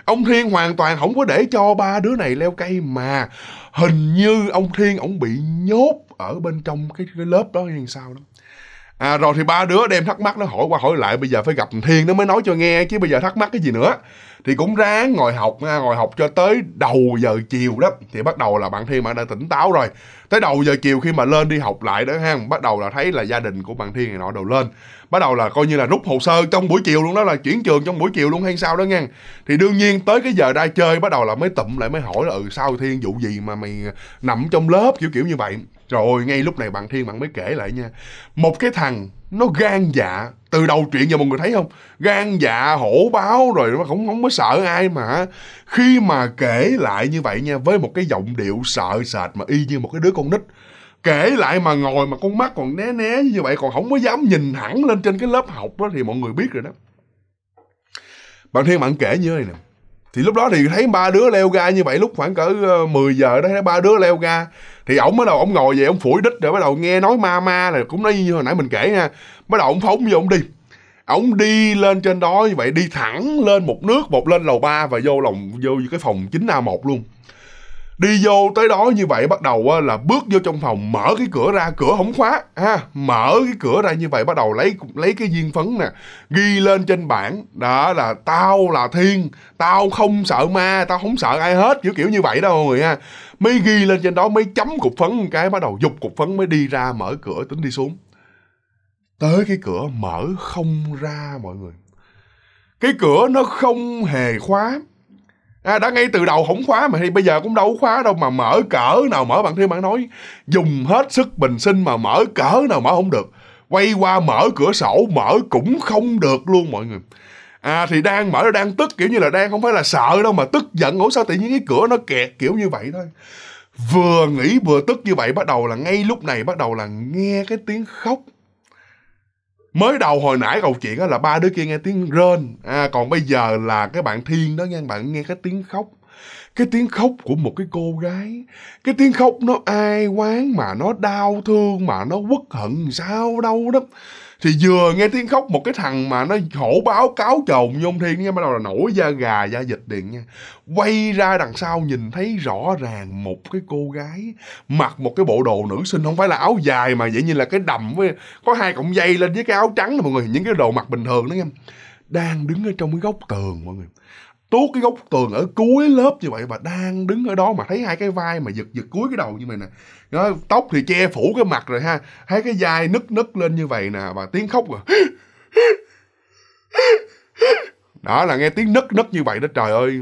Ông Thiên hoàn toàn không có để cho ba đứa này leo cây mà hình như ông Thiên ổng bị nhốt ở bên trong cái, cái lớp đó hay sao đó. À, rồi thì ba đứa đem thắc mắc nó hỏi qua hỏi lại bây giờ phải gặp Thiên nó mới nói cho nghe chứ bây giờ thắc mắc cái gì nữa thì cũng ráng ngồi học ngồi học cho tới đầu giờ chiều đó thì bắt đầu là bạn Thiên bạn đã tỉnh táo rồi tới đầu giờ chiều khi mà lên đi học lại đó ha bắt đầu là thấy là gia đình của bạn Thiên này nọ đầu lên bắt đầu là coi như là rút hồ sơ trong buổi chiều luôn đó là chuyển trường trong buổi chiều luôn hay sao đó nghe thì đương nhiên tới cái giờ ra chơi bắt đầu là mới tụm lại mới hỏi là ừ sao thiên vụ gì mà mày nằm trong lớp kiểu kiểu như vậy rồi ngay lúc này bạn thiên bạn mới kể lại nha một cái thằng nó gan dạ từ đầu chuyện giờ mọi người thấy không gan dạ hổ báo rồi nó không không có sợ ai mà khi mà kể lại như vậy nha với một cái giọng điệu sợ sệt mà y như một cái đứa con nít kể lại mà ngồi mà con mắt còn né né như vậy còn không có dám nhìn thẳng lên trên cái lớp học đó thì mọi người biết rồi đó bạn thiên bạn kể như thế này nè thì lúc đó thì thấy ba đứa leo ga như vậy lúc khoảng cỡ 10 ờ, giờ đó thấy ba đứa leo ga thì ổng bắt đầu ổng ngồi về ổng phủi đít rồi bắt đầu nghe nói ma ma là cũng nói như hồi nãy mình kể nha bắt đầu ổng phóng vô ổng đi ổng đi lên trên đó như vậy đi thẳng lên một nước một lên lầu ba và vô lòng vô cái phòng 9 a 1 luôn đi vô tới đó như vậy bắt đầu là bước vô trong phòng mở cái cửa ra cửa không khóa ha mở cái cửa ra như vậy bắt đầu lấy lấy cái viên phấn nè ghi lên trên bảng đó là tao là thiên tao không sợ ma tao không sợ ai hết kiểu kiểu như vậy đâu mọi người ha mới ghi lên trên đó mới chấm cục phấn cái bắt đầu dục cục phấn mới đi ra mở cửa tính đi xuống tới cái cửa mở không ra mọi người cái cửa nó không hề khóa à, đã ngay từ đầu không khóa mà thì bây giờ cũng đâu khóa đâu mà mở cỡ nào mở bạn thêm bạn nói dùng hết sức bình sinh mà mở cỡ nào mở không được quay qua mở cửa sổ mở cũng không được luôn mọi người à thì đang mở đang tức kiểu như là đang không phải là sợ đâu mà tức giận ủa sao tự nhiên cái cửa nó kẹt kiểu như vậy thôi vừa nghĩ vừa tức như vậy bắt đầu là ngay lúc này bắt đầu là nghe cái tiếng khóc mới đầu hồi nãy câu chuyện đó là ba đứa kia nghe tiếng rên à, còn bây giờ là cái bạn thiên đó nha bạn nghe cái tiếng khóc cái tiếng khóc của một cái cô gái cái tiếng khóc nó ai quán mà nó đau thương mà nó uất hận sao đâu đó thì vừa nghe tiếng khóc một cái thằng mà nó hổ báo cáo chồng như ông thiên nghe bắt đầu là nổi da gà da dịch điện nha quay ra đằng sau nhìn thấy rõ ràng một cái cô gái mặc một cái bộ đồ nữ sinh không phải là áo dài mà vậy như là cái đầm với có hai cọng dây lên với cái áo trắng là mọi người những cái đồ mặc bình thường đó nghe đang đứng ở trong cái góc tường mọi người tuốt cái góc tường ở cuối lớp như vậy mà đang đứng ở đó mà thấy hai cái vai mà giật giật cuối cái đầu như vậy nè đó, tóc thì che phủ cái mặt rồi ha thấy cái vai nứt nứt lên như vậy nè và tiếng khóc rồi đó là nghe tiếng nứt nứt như vậy đó trời ơi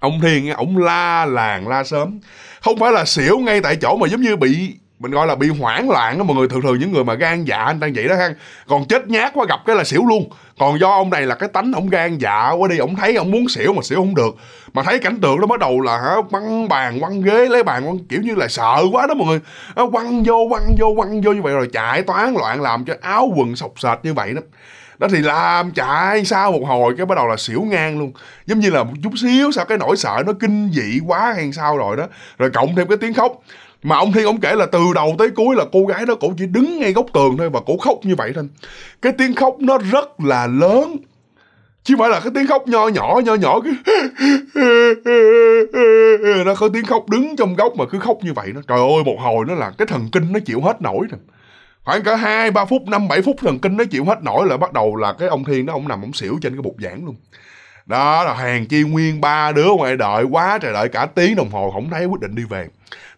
ông thiên ổng la làng la sớm không phải là xỉu ngay tại chỗ mà giống như bị mình gọi là bị hoảng loạn đó mọi người thường thường những người mà gan dạ anh đang vậy đó ha còn chết nhát quá gặp cái là xỉu luôn còn do ông này là cái tánh ông gan dạ quá đi ông thấy ông muốn xỉu mà xỉu không được mà thấy cảnh tượng đó bắt đầu là hả quăng bàn quăng ghế lấy bàn quăng kiểu như là sợ quá đó mọi người nó quăng vô quăng vô quăng vô như vậy rồi chạy toán loạn làm cho áo quần sọc sệt như vậy đó đó thì làm chạy sau một hồi cái bắt đầu là xỉu ngang luôn giống như là một chút xíu sao cái nỗi sợ nó kinh dị quá hay sao rồi đó rồi cộng thêm cái tiếng khóc mà ông thi ông kể là từ đầu tới cuối là cô gái đó cổ chỉ đứng ngay góc tường thôi và cổ khóc như vậy thôi cái tiếng khóc nó rất là lớn chứ phải là cái tiếng khóc nho nhỏ nho nhỏ cứ nó có tiếng khóc đứng trong góc mà cứ khóc như vậy nó trời ơi một hồi nó là cái thần kinh nó chịu hết nổi rồi khoảng cả hai ba phút năm bảy phút thần kinh nó chịu hết nổi là bắt đầu là cái ông thiên đó ông nằm ông xỉu trên cái bục giảng luôn đó là hàng chi nguyên ba đứa ngoài đợi quá trời đợi cả tiếng đồng hồ không thấy quyết định đi về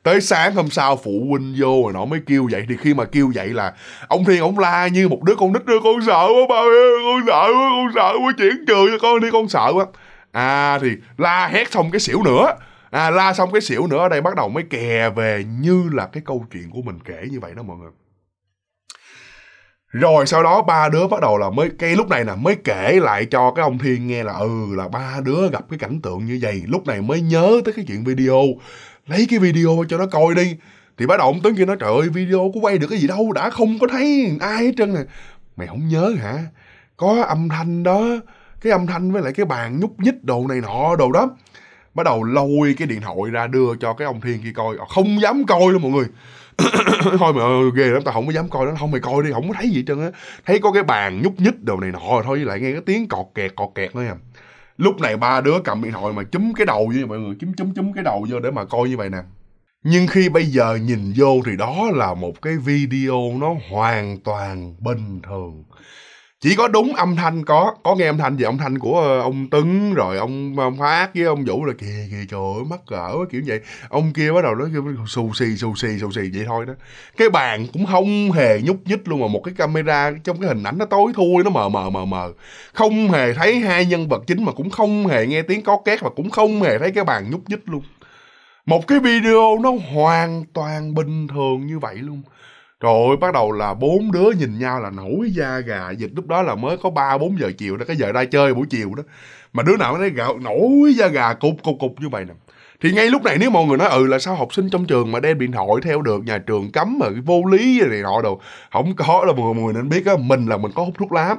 tới sáng hôm sau phụ huynh vô rồi nó mới kêu vậy thì khi mà kêu vậy là ông thiên ông la như một đứa con nít đứa con sợ quá ba ơi con sợ quá con sợ quá chuyển trường cho con đi con sợ quá à thì la hét xong cái xỉu nữa à la xong cái xỉu nữa ở đây bắt đầu mới kè về như là cái câu chuyện của mình kể như vậy đó mọi người rồi sau đó ba đứa bắt đầu là mới cái lúc này là mới kể lại cho cái ông thiên nghe là ừ là ba đứa gặp cái cảnh tượng như vậy lúc này mới nhớ tới cái chuyện video lấy cái video cho nó coi đi thì bắt đầu ông tuấn kia nói trời ơi video có quay được cái gì đâu đã không có thấy ai hết trơn nè mày không nhớ hả có âm thanh đó cái âm thanh với lại cái bàn nhúc nhích đồ này nọ đồ đó bắt đầu lôi cái điện thoại ra đưa cho cái ông thiên kia coi ờ, không dám coi luôn mọi người thôi mà ghê lắm tao không có dám coi nó không mày coi đi không có thấy gì hết trơn á thấy có cái bàn nhúc nhích đồ này nọ thôi với lại nghe cái tiếng cọt kẹt cọt kẹt thôi em lúc này ba đứa cầm điện thoại mà chấm cái đầu vô mọi người chấm chấm chấm cái đầu vô để mà coi như vậy nè nhưng khi bây giờ nhìn vô thì đó là một cái video nó hoàn toàn bình thường chỉ có đúng âm thanh có có nghe âm thanh gì âm thanh của ờ, ông tấn rồi ông ông phát với ông vũ là kìa kìa trời ơi mắc cỡ kiểu vậy ông kia bắt đầu nói xù xì xù xì xù xì vậy thôi đó cái bàn cũng không hề nhúc nhích luôn mà một cái camera trong cái hình ảnh nó tối thui nó mờ mờ mờ mờ không hề thấy hai nhân vật chính mà cũng không hề nghe tiếng có két và cũng không hề thấy cái bàn nhúc nhích luôn một cái video nó hoàn toàn bình thường như vậy luôn trời ơi bắt đầu là bốn đứa nhìn nhau là nổi da gà dịch lúc đó là mới có ba bốn giờ chiều đó cái giờ ra chơi buổi chiều đó mà đứa nào mới nó gạo nổi da gà cục cục cục như vậy nè thì ngay lúc này nếu mọi người nói ừ là sao học sinh trong trường mà đem điện thoại theo được nhà trường cấm mà vô lý này nọ đồ không có là mọi người nên biết á mình là mình có hút thuốc lá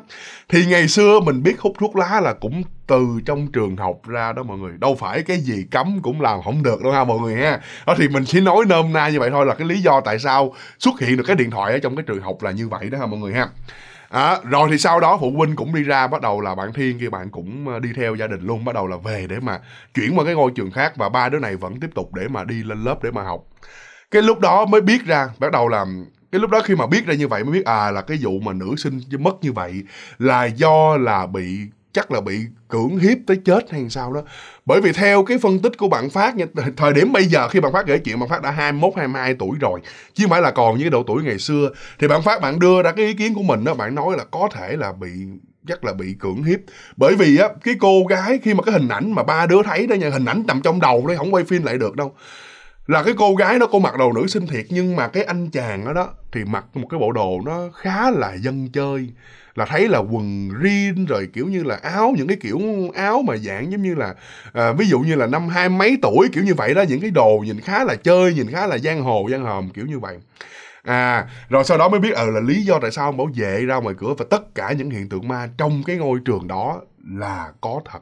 thì ngày xưa mình biết hút thuốc lá là cũng từ trong trường học ra đó mọi người đâu phải cái gì cấm cũng làm không được đâu ha mọi người ha đó thì mình chỉ nói nôm na như vậy thôi là cái lý do tại sao xuất hiện được cái điện thoại ở trong cái trường học là như vậy đó ha mọi người ha à, rồi thì sau đó phụ huynh cũng đi ra bắt đầu là bạn thiên kia bạn cũng ờ, đi theo gia đình luôn bắt đầu là về để mà chuyển qua cái ngôi trường khác và ba đứa này vẫn tiếp tục để mà đi lên lớp để mà học cái lúc đó mới biết ra bắt đầu là cái lúc đó khi mà biết ra như vậy mới biết à là cái vụ mà nữ sinh mất như vậy là do là bị chắc là bị cưỡng hiếp tới chết hay sao đó bởi vì theo cái phân tích của bạn Phát nha thời điểm bây giờ khi bạn Phát kể chuyện bạn Phát đã 21 22 tuổi rồi chứ không phải là còn như cái độ tuổi ngày xưa thì bạn Phát bạn đưa ra cái ý kiến của mình đó bạn nói là có thể là bị chắc là bị cưỡng hiếp bởi vì á cái cô gái khi mà cái hình ảnh mà ba đứa thấy đó nha hình ảnh nằm trong đầu đấy không quay phim lại được đâu là cái cô gái đó cô mặc đồ nữ sinh thiệt nhưng mà cái anh chàng đó đó thì mặc một cái bộ đồ nó khá là dân chơi là thấy là quần riêng rồi kiểu như là áo những cái kiểu áo mà dạng giống như là à, ví dụ như là năm hai mấy tuổi kiểu như vậy đó những cái đồ nhìn khá là chơi nhìn khá là giang hồ giang hòm kiểu như vậy à rồi sau đó mới biết ờ ừ, là lý do tại sao ông bảo vệ ra ngoài cửa và tất cả những hiện tượng ma trong cái ngôi trường đó là có thật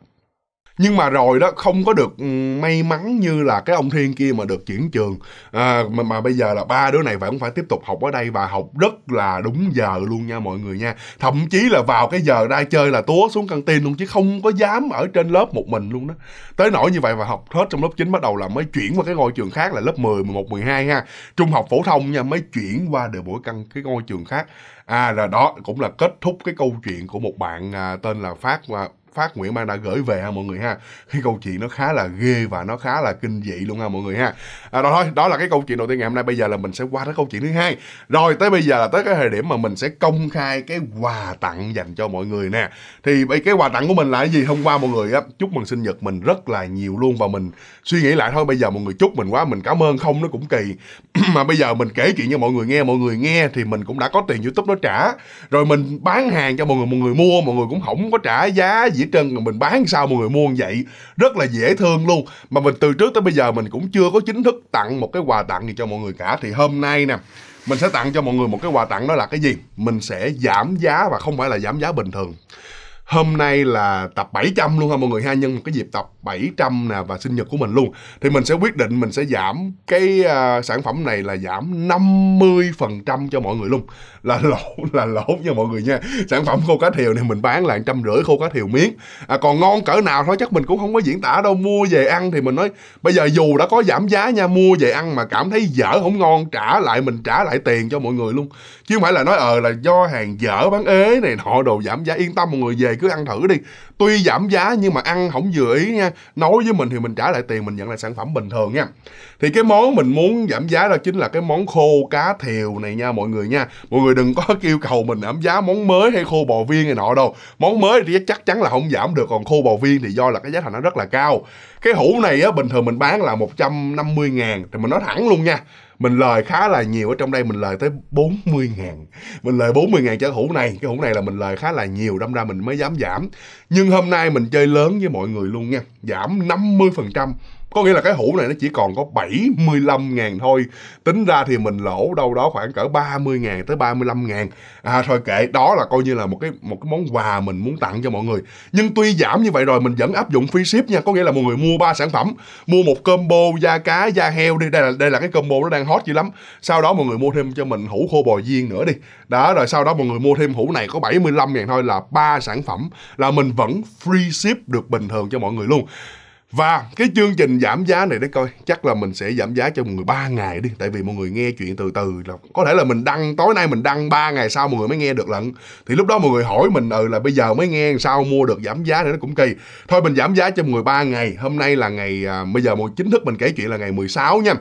nhưng mà rồi đó không có được ừ, may mắn như là cái ông thiên kia mà được chuyển trường à, mà, mà bây giờ là ba đứa này vẫn phải tiếp tục học ở đây và học rất là đúng giờ luôn nha mọi người nha thậm chí là vào cái giờ ra chơi là túa xuống căng tin luôn chứ không có dám ở trên lớp một mình luôn đó tới nỗi như vậy và học hết trong lớp 9 bắt đầu là mới chuyển qua cái ngôi trường khác là lớp 10, 11, 12 ha trung học phổ thông nha mới chuyển qua được mỗi căn cái ngôi trường khác à là đó cũng là kết thúc cái câu chuyện của một bạn à, tên là phát và phát Nguyễn Bang đã gửi về ha mọi người ha cái câu chuyện nó khá là ghê và nó khá là kinh dị luôn ha mọi người ha à, rồi thôi đó là cái câu chuyện đầu tiên ngày hôm nay bây giờ là mình sẽ qua tới câu chuyện thứ hai rồi tới bây giờ là tới cái thời điểm mà mình sẽ công khai cái quà tặng dành cho mọi người nè thì cái quà tặng của mình là cái gì hôm qua mọi người á chúc mừng sinh nhật mình rất là nhiều luôn và mình suy nghĩ lại thôi bây giờ mọi người chúc mình quá mình cảm ơn không nó cũng kỳ mà bây giờ mình kể chuyện cho mọi người nghe mọi người nghe thì mình cũng đã có tiền youtube nó trả rồi mình bán hàng cho mọi người mọi người mua mọi người cũng không có trả giá gì chỉ trân mình bán sao mọi người mua như vậy rất là dễ thương luôn mà mình từ trước tới bây giờ mình cũng chưa có chính thức tặng một cái quà tặng gì cho mọi người cả thì hôm nay nè mình sẽ tặng cho mọi người một cái quà tặng đó là cái gì mình sẽ giảm giá và không phải là giảm giá bình thường hôm nay là tập 700 luôn ha mọi người ha nhân một cái dịp tập 700 nè và sinh nhật của mình luôn thì mình sẽ quyết định mình sẽ giảm cái uh, sản phẩm này là giảm 50% cho mọi người luôn là lỗ là lỗ nha mọi người nha sản phẩm khô cá thiều này mình bán là trăm rưỡi khô cá thiều miếng à, còn ngon cỡ nào thôi chắc mình cũng không có diễn tả đâu mua về ăn thì mình nói bây giờ dù đã có giảm giá nha mua về ăn mà cảm thấy dở không ngon trả lại mình trả lại tiền cho mọi người luôn chứ không phải là nói ờ là do hàng dở bán ế này họ đồ giảm giá yên tâm mọi người về cứ ăn thử đi tuy giảm giá nhưng mà ăn không vừa ý nha nói với mình thì mình trả lại tiền mình nhận lại sản phẩm bình thường nha thì cái món mình muốn giảm giá đó chính là cái món khô cá thiều này nha mọi người nha mọi người đừng có yêu cầu mình giảm giá món mới hay khô bò viên này nọ đâu món mới thì chắc chắn là không giảm được còn khô bò viên thì do là cái giá thành nó rất là cao cái hũ này á bình thường mình bán là 150 ngàn thì mình nói thẳng luôn nha mình lời khá là nhiều ở trong đây mình lời tới 40 ngàn mình lời 40 ngàn cho hũ này cái hũ này là mình lời khá là nhiều đâm ra mình mới dám giảm nhưng nhưng hôm nay mình chơi lớn với mọi người luôn nha giảm 50% có nghĩa là cái hũ này nó chỉ còn có 75 ngàn thôi. Tính ra thì mình lỗ đâu đó khoảng cỡ 30 ngàn tới 35 ngàn. À, thôi kệ, đó là coi như là một cái một cái món quà mình muốn tặng cho mọi người. Nhưng tuy giảm như vậy rồi mình vẫn áp dụng free ship nha. Có nghĩa là mọi người mua ba sản phẩm, mua một combo da cá, da heo đi. Đây là đây là cái combo nó đang hot dữ lắm. Sau đó mọi người mua thêm cho mình hũ khô bò viên nữa đi. Đó rồi sau đó mọi người mua thêm hũ này có 75 ngàn thôi là ba sản phẩm là mình vẫn free ship được bình thường cho mọi người luôn và cái chương trình giảm giá này để coi Chắc là mình sẽ giảm giá cho mọi người 3 ngày đi Tại vì mọi người nghe chuyện từ từ là Có thể là mình đăng tối nay mình đăng 3 ngày sau mọi người mới nghe được lận Thì lúc đó mọi người hỏi mình Ừ là bây giờ mới nghe sao mua được giảm giá này nó cũng kỳ Thôi mình giảm giá cho mọi người 3 ngày Hôm nay là ngày à, Bây giờ chính thức mình kể chuyện là ngày 16 nha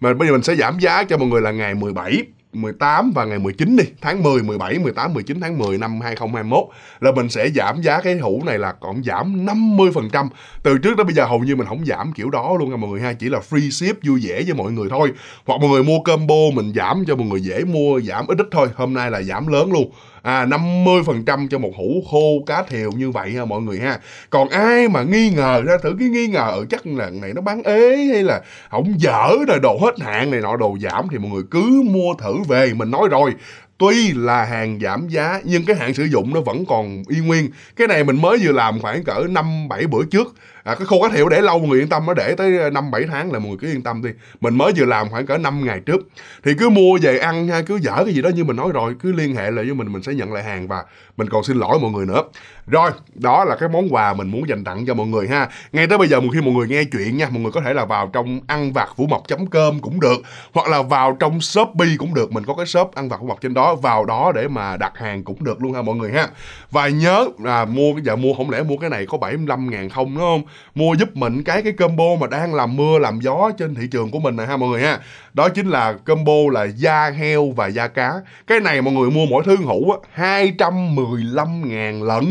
mà bây giờ mình sẽ giảm giá cho mọi người là ngày 17 18 và ngày 19 đi, tháng 10, 17, 18, 19 tháng 10 năm 2021 là mình sẽ giảm giá cái hũ này là còn giảm 50%. Từ trước tới bây giờ hầu như mình không giảm kiểu đó luôn nha mọi người ha, chỉ là free ship vui vẻ với mọi người thôi. Hoặc mọi người mua combo mình giảm cho mọi người dễ mua, giảm ít ít thôi. Hôm nay là giảm lớn luôn à, 50% cho một hũ khô cá thiều như vậy ha mọi người ha còn ai mà nghi ngờ ra thử cái nghi ngờ ở ờ, chắc là này nó bán ế hay là ổng dở rồi đồ hết hạn này nọ đồ giảm thì mọi người cứ mua thử về mình nói rồi tuy là hàng giảm giá nhưng cái hạn sử dụng nó vẫn còn y nguyên cái này mình mới vừa làm khoảng cỡ năm bảy bữa trước à, cái khô cá thiệu để lâu mọi người yên tâm nó để tới ờ, năm bảy tháng là mọi người cứ yên tâm đi mình mới vừa làm khoảng cỡ 5 ngày trước thì cứ mua về ăn nha cứ dở cái gì đó như mình nói rồi cứ liên hệ lại với mình mình sẽ nhận lại hàng và mình còn xin lỗi mọi người nữa rồi đó là cái món quà mình muốn dành tặng cho mọi người ha ngay tới bây giờ khi mọi người nghe chuyện nha mọi người có thể là vào trong ăn vặt vũ mộc com cũng được hoặc là vào trong shopee cũng được mình có cái shop ăn vặt vũ mộc trên đó vào đó để mà đặt hàng cũng được luôn ha mọi người ha và nhớ là mua cái giờ mua không lẽ mua cái này có 75 ngàn không đúng không mua giúp mình cái cái combo mà đang làm mưa làm gió trên thị trường của mình này ha mọi người ha đó chính là combo là da heo và da cá cái này mọi người mua mỗi thứ hũ á hai trăm mười lăm ngàn lận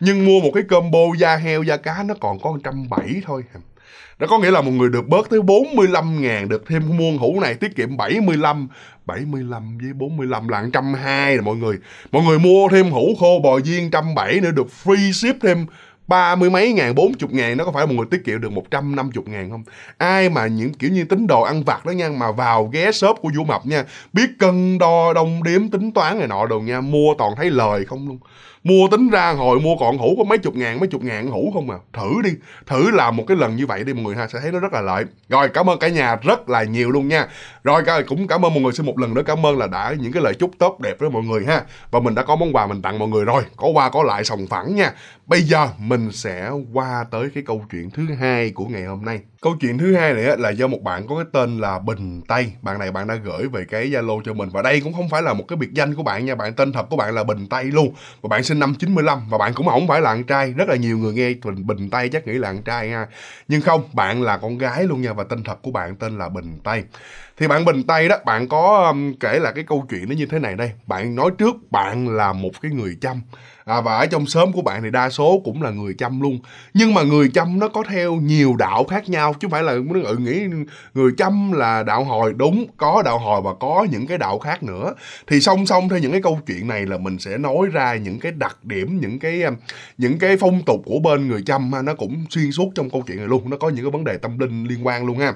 nhưng mua một cái combo da heo da cá nó còn có một trăm bảy thôi đó có nghĩa là một người được bớt tới 45 ngàn Được thêm muôn hũ này tiết kiệm 75 75 với 45 là 120 rồi mọi người Mọi người mua thêm hũ khô bò viên 170 nữa Được free ship thêm ba mươi mấy ngàn bốn chục ngàn nó có phải một người tiết kiệm được một trăm năm chục ngàn không ai mà những kiểu như tính đồ ăn vặt đó nha mà vào ghé shop của vũ mập nha biết cân đo đong đếm tính toán này nọ đồ nha mua toàn thấy lời không luôn mua tính ra hồi mua còn hũ có mấy chục ngàn mấy chục ngàn hũ không à thử đi thử làm một cái lần như vậy đi mọi người ha sẽ thấy nó rất là lợi rồi cảm ơn cả nhà rất là nhiều luôn nha rồi cũng cảm ơn mọi người xin một lần nữa cảm ơn là đã những cái lời chúc tốt đẹp với mọi người ha và mình đã có món quà mình tặng mọi người rồi có qua có lại sòng phẳng nha bây giờ mình sẽ qua tới cái câu chuyện thứ hai của ngày hôm nay câu chuyện thứ hai này là do một bạn có cái tên là bình tây bạn này bạn đã gửi về cái zalo cho mình và đây cũng không phải là một cái biệt danh của bạn nha bạn tên thật của bạn là bình tây luôn và bạn sẽ sinh năm 95 và bạn cũng không phải là con trai rất là nhiều người nghe bình bình tây chắc nghĩ là con trai nha nhưng không bạn là con gái luôn nha và tên thật của bạn tên là bình tây thì bạn bình tây đó bạn có um, kể là cái câu chuyện nó như thế này đây bạn nói trước bạn là một cái người chăm à, và ở trong xóm của bạn thì đa số cũng là người chăm luôn nhưng mà người chăm nó có theo nhiều đạo khác nhau chứ không phải là ừ, nghĩ người chăm là đạo hồi đúng có đạo hồi và có những cái đạo khác nữa thì song song theo những cái câu chuyện này là mình sẽ nói ra những cái đặc điểm những cái um, những cái phong tục của bên người chăm ha nó cũng xuyên suốt trong câu chuyện này luôn nó có những cái vấn đề tâm linh liên quan luôn ha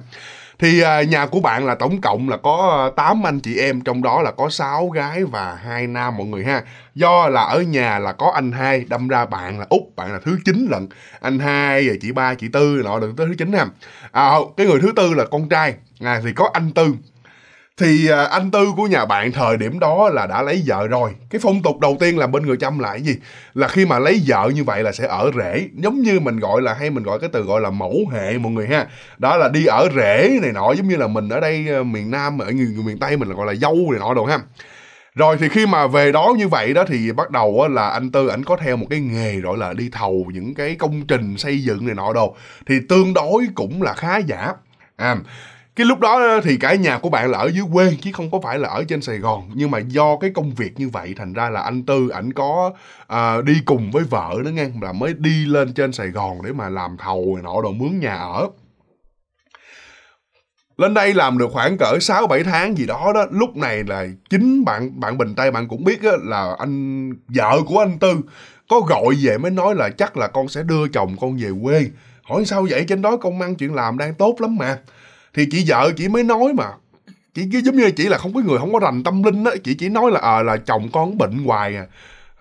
thì à, nhà của bạn là tổng cộng là có 8 à, anh chị em trong đó là có 6 gái và hai nam mọi người ha do là ở nhà là có anh hai đâm ra bạn là út bạn là thứ chín lận anh hai rồi chị ba chị tư nọ được tới thứ chín ha à, cái người thứ tư là con trai à, thì có anh tư thì à, anh tư của nhà bạn thời điểm đó là đã lấy vợ rồi cái phong tục đầu tiên là bên người chăm lại gì là khi mà lấy vợ như vậy là sẽ ở rể giống như mình gọi là hay mình gọi cái từ gọi là mẫu hệ mọi người ha đó là đi ở rể này nọ giống như là mình ở đây ờ, miền nam ở người, người miền tây mình là gọi là dâu này nọ đồ ha rồi thì khi mà về đó như vậy đó thì bắt đầu là anh tư ảnh có theo một cái nghề gọi là đi thầu những cái công trình xây dựng này nọ đồ thì tương đối cũng là khá giả à cái lúc đó thì cả nhà của bạn là ở dưới quê chứ không có phải là ở trên sài gòn nhưng mà do cái công việc như vậy thành ra là anh tư ảnh có à, đi cùng với vợ đó nghe là mới đi lên trên sài gòn để mà làm thầu này nọ đồ mướn nhà ở lên đây làm được khoảng cỡ 6 7 tháng gì đó đó, lúc này là chính bạn bạn Bình Tây bạn cũng biết á, là anh vợ của anh Tư có gọi về mới nói là chắc là con sẽ đưa chồng con về quê. Hỏi sao vậy trên đó công ăn chuyện làm đang tốt lắm mà thì chị vợ chị mới nói mà chị cứ giống như chị là không có người không có rành tâm linh á chị chỉ nói là ờ à, là chồng con bệnh hoài à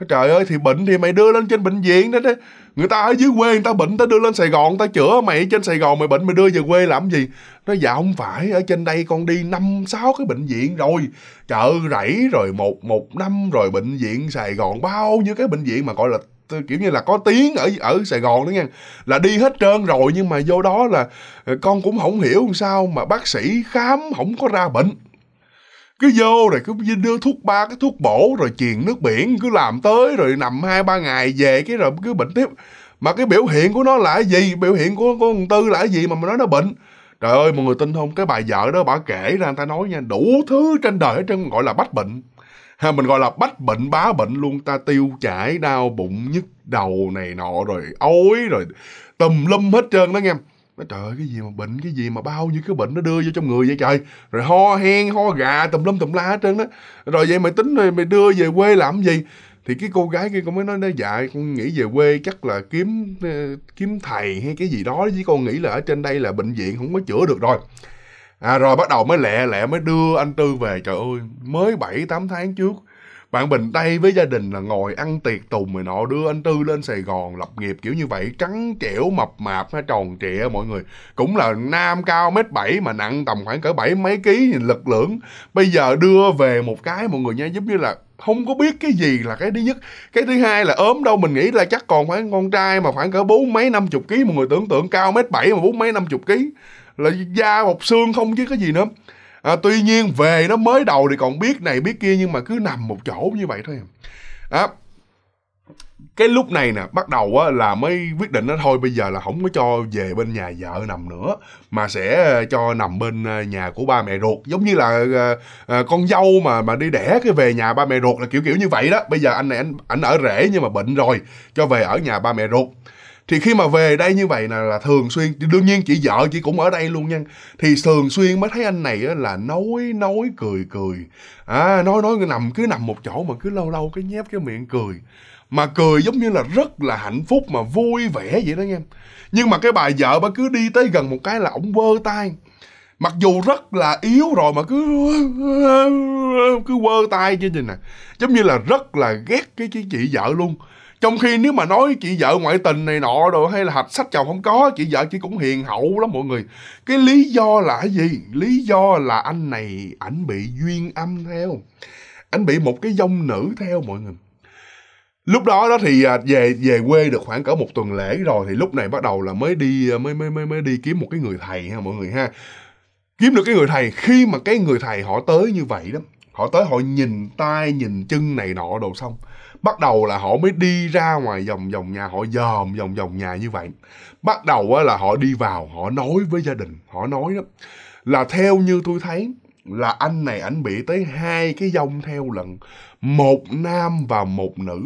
trời ơi thì bệnh thì mày đưa lên trên bệnh viện đó đó người ta ở dưới quê người ta bệnh người ta đưa lên sài gòn người ta chữa mày trên sài gòn mày bệnh mày đưa về quê làm gì nó dạ không phải ở trên đây con đi năm sáu cái bệnh viện rồi chợ rẫy rồi một một năm rồi bệnh viện sài gòn bao nhiêu cái bệnh viện mà gọi là kiểu như là có tiếng ở ở Sài Gòn đó nha là đi hết trơn rồi nhưng mà vô đó là ờ, con cũng không hiểu sao mà bác sĩ khám không có ra bệnh cứ vô rồi cứ đưa thuốc ba cái thuốc bổ rồi truyền nước biển cứ làm tới rồi nằm hai ba ngày về cái rồi cứ bệnh tiếp mà cái biểu hiện của nó là gì biểu hiện của con tư là gì mà mà nói nó bệnh trời ơi mọi người tin không cái bà vợ đó bà kể ra người ta nói nha đủ thứ trên đời hết trơn gọi là bách bệnh hay mình gọi là bách bệnh bá bệnh luôn ta tiêu chảy đau bụng nhức đầu này nọ rồi ói rồi tùm lum hết trơn đó nghe nói trời ơi cái gì mà bệnh cái gì mà bao nhiêu cái bệnh nó đưa vô trong người vậy trời rồi ho hen ho gà tùm lum tùm la hết trơn đó rồi vậy mày tính rồi mày đưa về quê làm gì thì cái cô gái kia con mới nói nó dạ con nghĩ về quê chắc là kiếm ờ, kiếm thầy hay cái gì đó chứ con nghĩ là ở trên đây là bệnh viện không có chữa được rồi à rồi bắt đầu mới lẹ lẹ mới đưa anh tư về trời ơi mới bảy tám tháng trước bạn bình tây với gia đình là ngồi ăn tiệc tùng rồi nọ đưa anh tư lên sài gòn lập nghiệp kiểu như vậy trắng trẻo mập mạp hay tròn trịa mọi người cũng là nam cao mét bảy mà nặng tầm khoảng cỡ bảy mấy ký nhìn lực lưỡng bây giờ đưa về một cái mọi người nha giống như là không có biết cái gì là cái thứ nhất cái thứ hai là ốm đâu mình nghĩ là chắc còn khoảng con trai mà khoảng cỡ bốn mấy năm chục ký mọi người tưởng tượng cao mét bảy mà bốn mấy năm chục ký là da một xương không chứ cái gì nữa à, tuy nhiên về nó mới đầu thì còn biết này biết kia nhưng mà cứ nằm một chỗ như vậy thôi à, à cái lúc này nè bắt đầu á, là mới quyết định nó thôi bây giờ là không có cho về bên nhà vợ nằm nữa mà sẽ ờ, cho nằm bên ờ, nhà của ba mẹ ruột giống như là à, à, con dâu mà mà đi đẻ cái về nhà ba mẹ ruột là kiểu kiểu như vậy đó bây giờ anh này anh anh ở rể nhưng mà bệnh rồi cho về ở nhà ba mẹ ruột thì khi mà về đây như vậy là, là thường xuyên đương nhiên chị vợ chị cũng ở đây luôn nha thì thường xuyên mới thấy anh này là nói nói cười cười à nói nói nằm cứ nằm một chỗ mà cứ lâu lâu cái nhép cái miệng cười mà cười giống như là rất là hạnh phúc mà vui vẻ vậy đó nha nhưng mà cái bà vợ bà cứ đi tới gần một cái là ổng vơ tay mặc dù rất là yếu rồi mà cứ cứ quơ tay chứ gì nè giống như là rất là ghét cái, cái chị vợ luôn trong khi nếu mà nói chị vợ ngoại tình này nọ đồ hay là hạch sách chồng không có chị vợ chị cũng hiền hậu lắm mọi người cái lý do là cái gì lý do là anh này ảnh bị duyên âm theo ảnh bị một cái dông nữ theo mọi người lúc đó đó thì à, về về quê được khoảng cỡ một tuần lễ rồi thì lúc này bắt đầu là mới đi à, mới mới mới mới đi kiếm một cái người thầy ha mọi người ha kiếm được cái người thầy khi mà cái người thầy họ tới như vậy đó họ tới họ nhìn tay nhìn chân này nọ đồ xong bắt đầu là họ mới đi ra ngoài vòng vòng nhà họ dòm vòng vòng nhà như vậy bắt đầu là họ đi vào họ nói với gia đình họ nói đó là theo như tôi thấy là anh này ảnh bị tới hai cái dông theo lần một nam và một nữ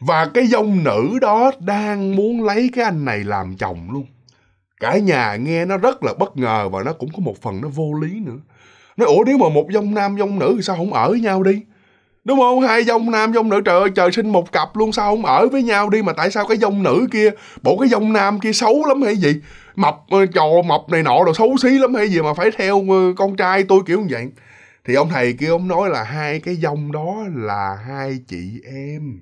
và cái dông nữ đó đang muốn lấy cái anh này làm chồng luôn cả nhà nghe nó rất là bất ngờ và nó cũng có một phần nó vô lý nữa nói ủa nếu mà một dông nam dông nữ thì sao không ở với nhau đi đúng không hai dông nam dông nữ trời ơi trời sinh một cặp luôn sao không ở với nhau đi mà tại sao cái dông nữ kia bộ cái dông nam kia xấu lắm hay gì mập trò ờ, mập này nọ đồ xấu xí lắm hay gì mà phải theo ờ, con trai tôi kiểu như vậy thì ông thầy kia ông nói là hai cái dông đó là hai chị em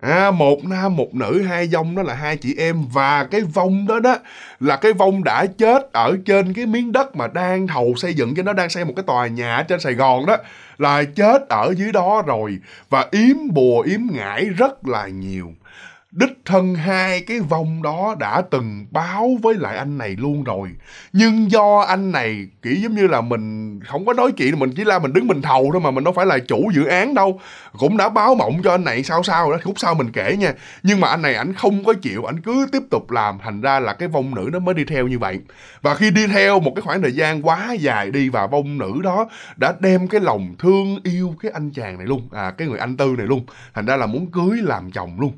à, một nam một nữ hai vong đó là hai chị em và cái vong đó đó là cái vong đã chết ở trên cái miếng đất mà đang thầu xây dựng cho nó đang xây một cái tòa nhà trên sài gòn đó là chết ở dưới đó rồi và yếm bùa yếm ngải rất là nhiều đích thân hai cái vong đó đã từng báo với lại anh này luôn rồi nhưng do anh này kỹ giống như là mình không có nói chuyện mình chỉ là mình đứng mình thầu thôi mà mình đâu phải là chủ dự án đâu cũng đã báo mộng cho anh này sao sao đó khúc sau mình kể nha nhưng mà anh này ảnh không có chịu ảnh cứ tiếp tục làm thành ra là cái vong nữ nó mới đi theo như vậy và khi đi theo một cái khoảng thời gian quá dài đi và vong nữ đó đã đem cái lòng thương yêu cái anh chàng này luôn à cái người anh tư này luôn thành ra là muốn cưới làm chồng luôn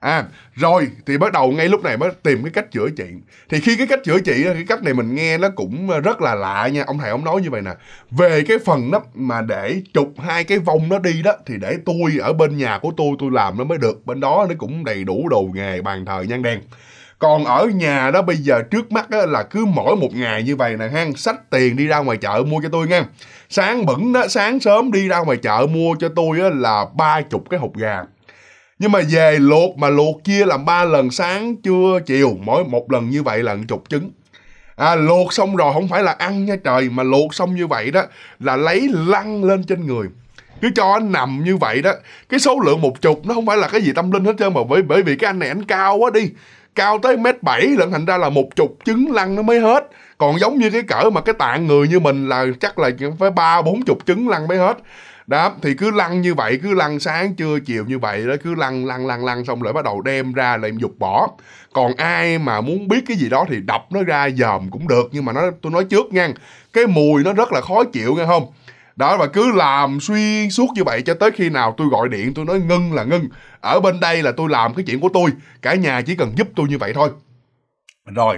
à rồi thì bắt đầu ngay lúc này mới tìm cái cách chữa trị thì khi cái cách chữa trị cái cách này mình nghe nó cũng rất là lạ nha ông thầy ông nói như vậy nè về cái phần đó mà để chụp hai cái vong nó đi đó thì để tôi ở bên nhà của tôi tôi làm nó mới được bên đó nó cũng đầy đủ đồ nghề bàn thờ nhang đèn còn ở nhà đó bây giờ trước mắt đó là cứ mỗi một ngày như vậy nè hang sách tiền đi ra ngoài chợ mua cho tôi nha sáng bẩn đó sáng sớm đi ra ngoài chợ mua cho tôi là ba chục cái hộp gà nhưng mà về luộc mà luộc chia làm ba lần sáng trưa chiều mỗi một lần như vậy là một chục trứng à, luộc xong rồi không phải là ăn nha trời mà luộc xong như vậy đó là lấy lăn lên trên người cứ cho anh nằm như vậy đó cái số lượng một chục nó không phải là cái gì tâm linh hết trơn mà bởi bởi vì cái anh này anh cao quá đi cao tới mét bảy lận thành ra là một chục trứng lăn nó mới hết còn giống như cái cỡ mà cái tạng người như mình là chắc là phải ba bốn chục trứng lăn mới hết đó thì cứ lăn như vậy cứ lăn sáng trưa chiều như vậy đó cứ lăn lăn lăn lăn xong rồi bắt đầu đem ra là em dục bỏ còn ai mà muốn biết cái gì đó thì đập nó ra dòm cũng được nhưng mà nó tôi nói trước nha cái mùi nó rất là khó chịu nghe không đó và cứ làm xuyên suốt như vậy cho tới khi nào tôi gọi điện tôi nói ngưng là ngưng ở bên đây là tôi làm cái chuyện của tôi cả nhà chỉ cần giúp tôi như vậy thôi rồi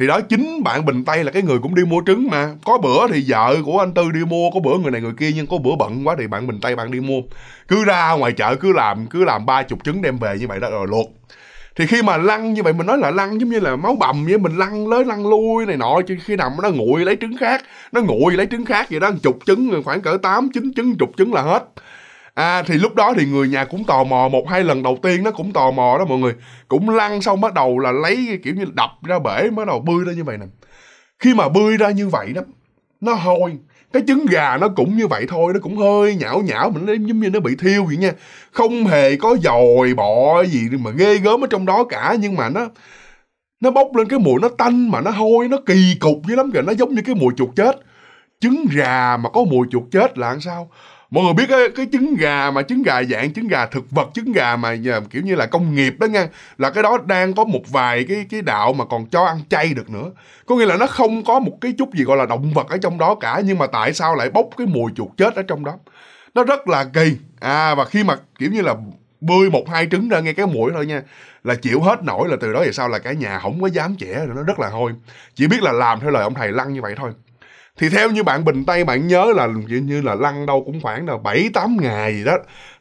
thì đó chính bạn bình tây là cái người cũng đi mua trứng mà có bữa thì vợ của anh tư đi mua có bữa người này người kia nhưng có bữa bận quá thì bạn bình tây bạn đi mua cứ ra ngoài chợ cứ làm cứ làm ba chục trứng đem về như vậy đó rồi luộc thì khi mà lăn như vậy mình nói là lăn giống như là máu bầm vậy mình lăn lới lăn lui này nọ chứ khi nằm nó nguội lấy trứng khác nó nguội lấy trứng khác vậy đó chục trứng khoảng cỡ tám chín trứng chục trứng là hết à thì lúc đó thì người nhà cũng tò mò một hai lần đầu tiên nó cũng tò mò đó mọi người cũng lăn xong bắt đầu là lấy kiểu như đập ra bể mới đầu bươi ra như vậy nè khi mà bươi ra như vậy đó nó hôi cái trứng gà nó cũng như vậy thôi nó cũng hơi nhão nhão mình giống như nó bị thiêu vậy nha không hề có dòi bọ gì mà ghê gớm ở trong đó cả nhưng mà nó nó bốc lên cái mùi nó tanh mà nó hôi nó kỳ cục dữ lắm kìa nó giống như cái mùi chuột chết trứng gà mà có mùi chuột chết là làm sao mọi người biết cái, cái trứng gà mà trứng gà dạng trứng gà thực vật trứng gà mà kiểu như là công nghiệp đó nha là cái đó đang có một vài cái cái đạo mà còn cho ăn chay được nữa có nghĩa là nó không có một cái chút gì gọi là động vật ở trong đó cả nhưng mà tại sao lại bốc cái mùi chuột chết ở trong đó nó rất là kỳ à và khi mà kiểu như là bươi một hai trứng ra nghe cái mũi thôi nha là chịu hết nổi là từ đó về sau là cả nhà không có dám trẻ nữa nó rất là hôi chỉ biết là làm theo lời ông thầy lăng như vậy thôi thì theo như bạn bình tây bạn nhớ là như là lăn đâu cũng khoảng là bảy tám ngày gì đó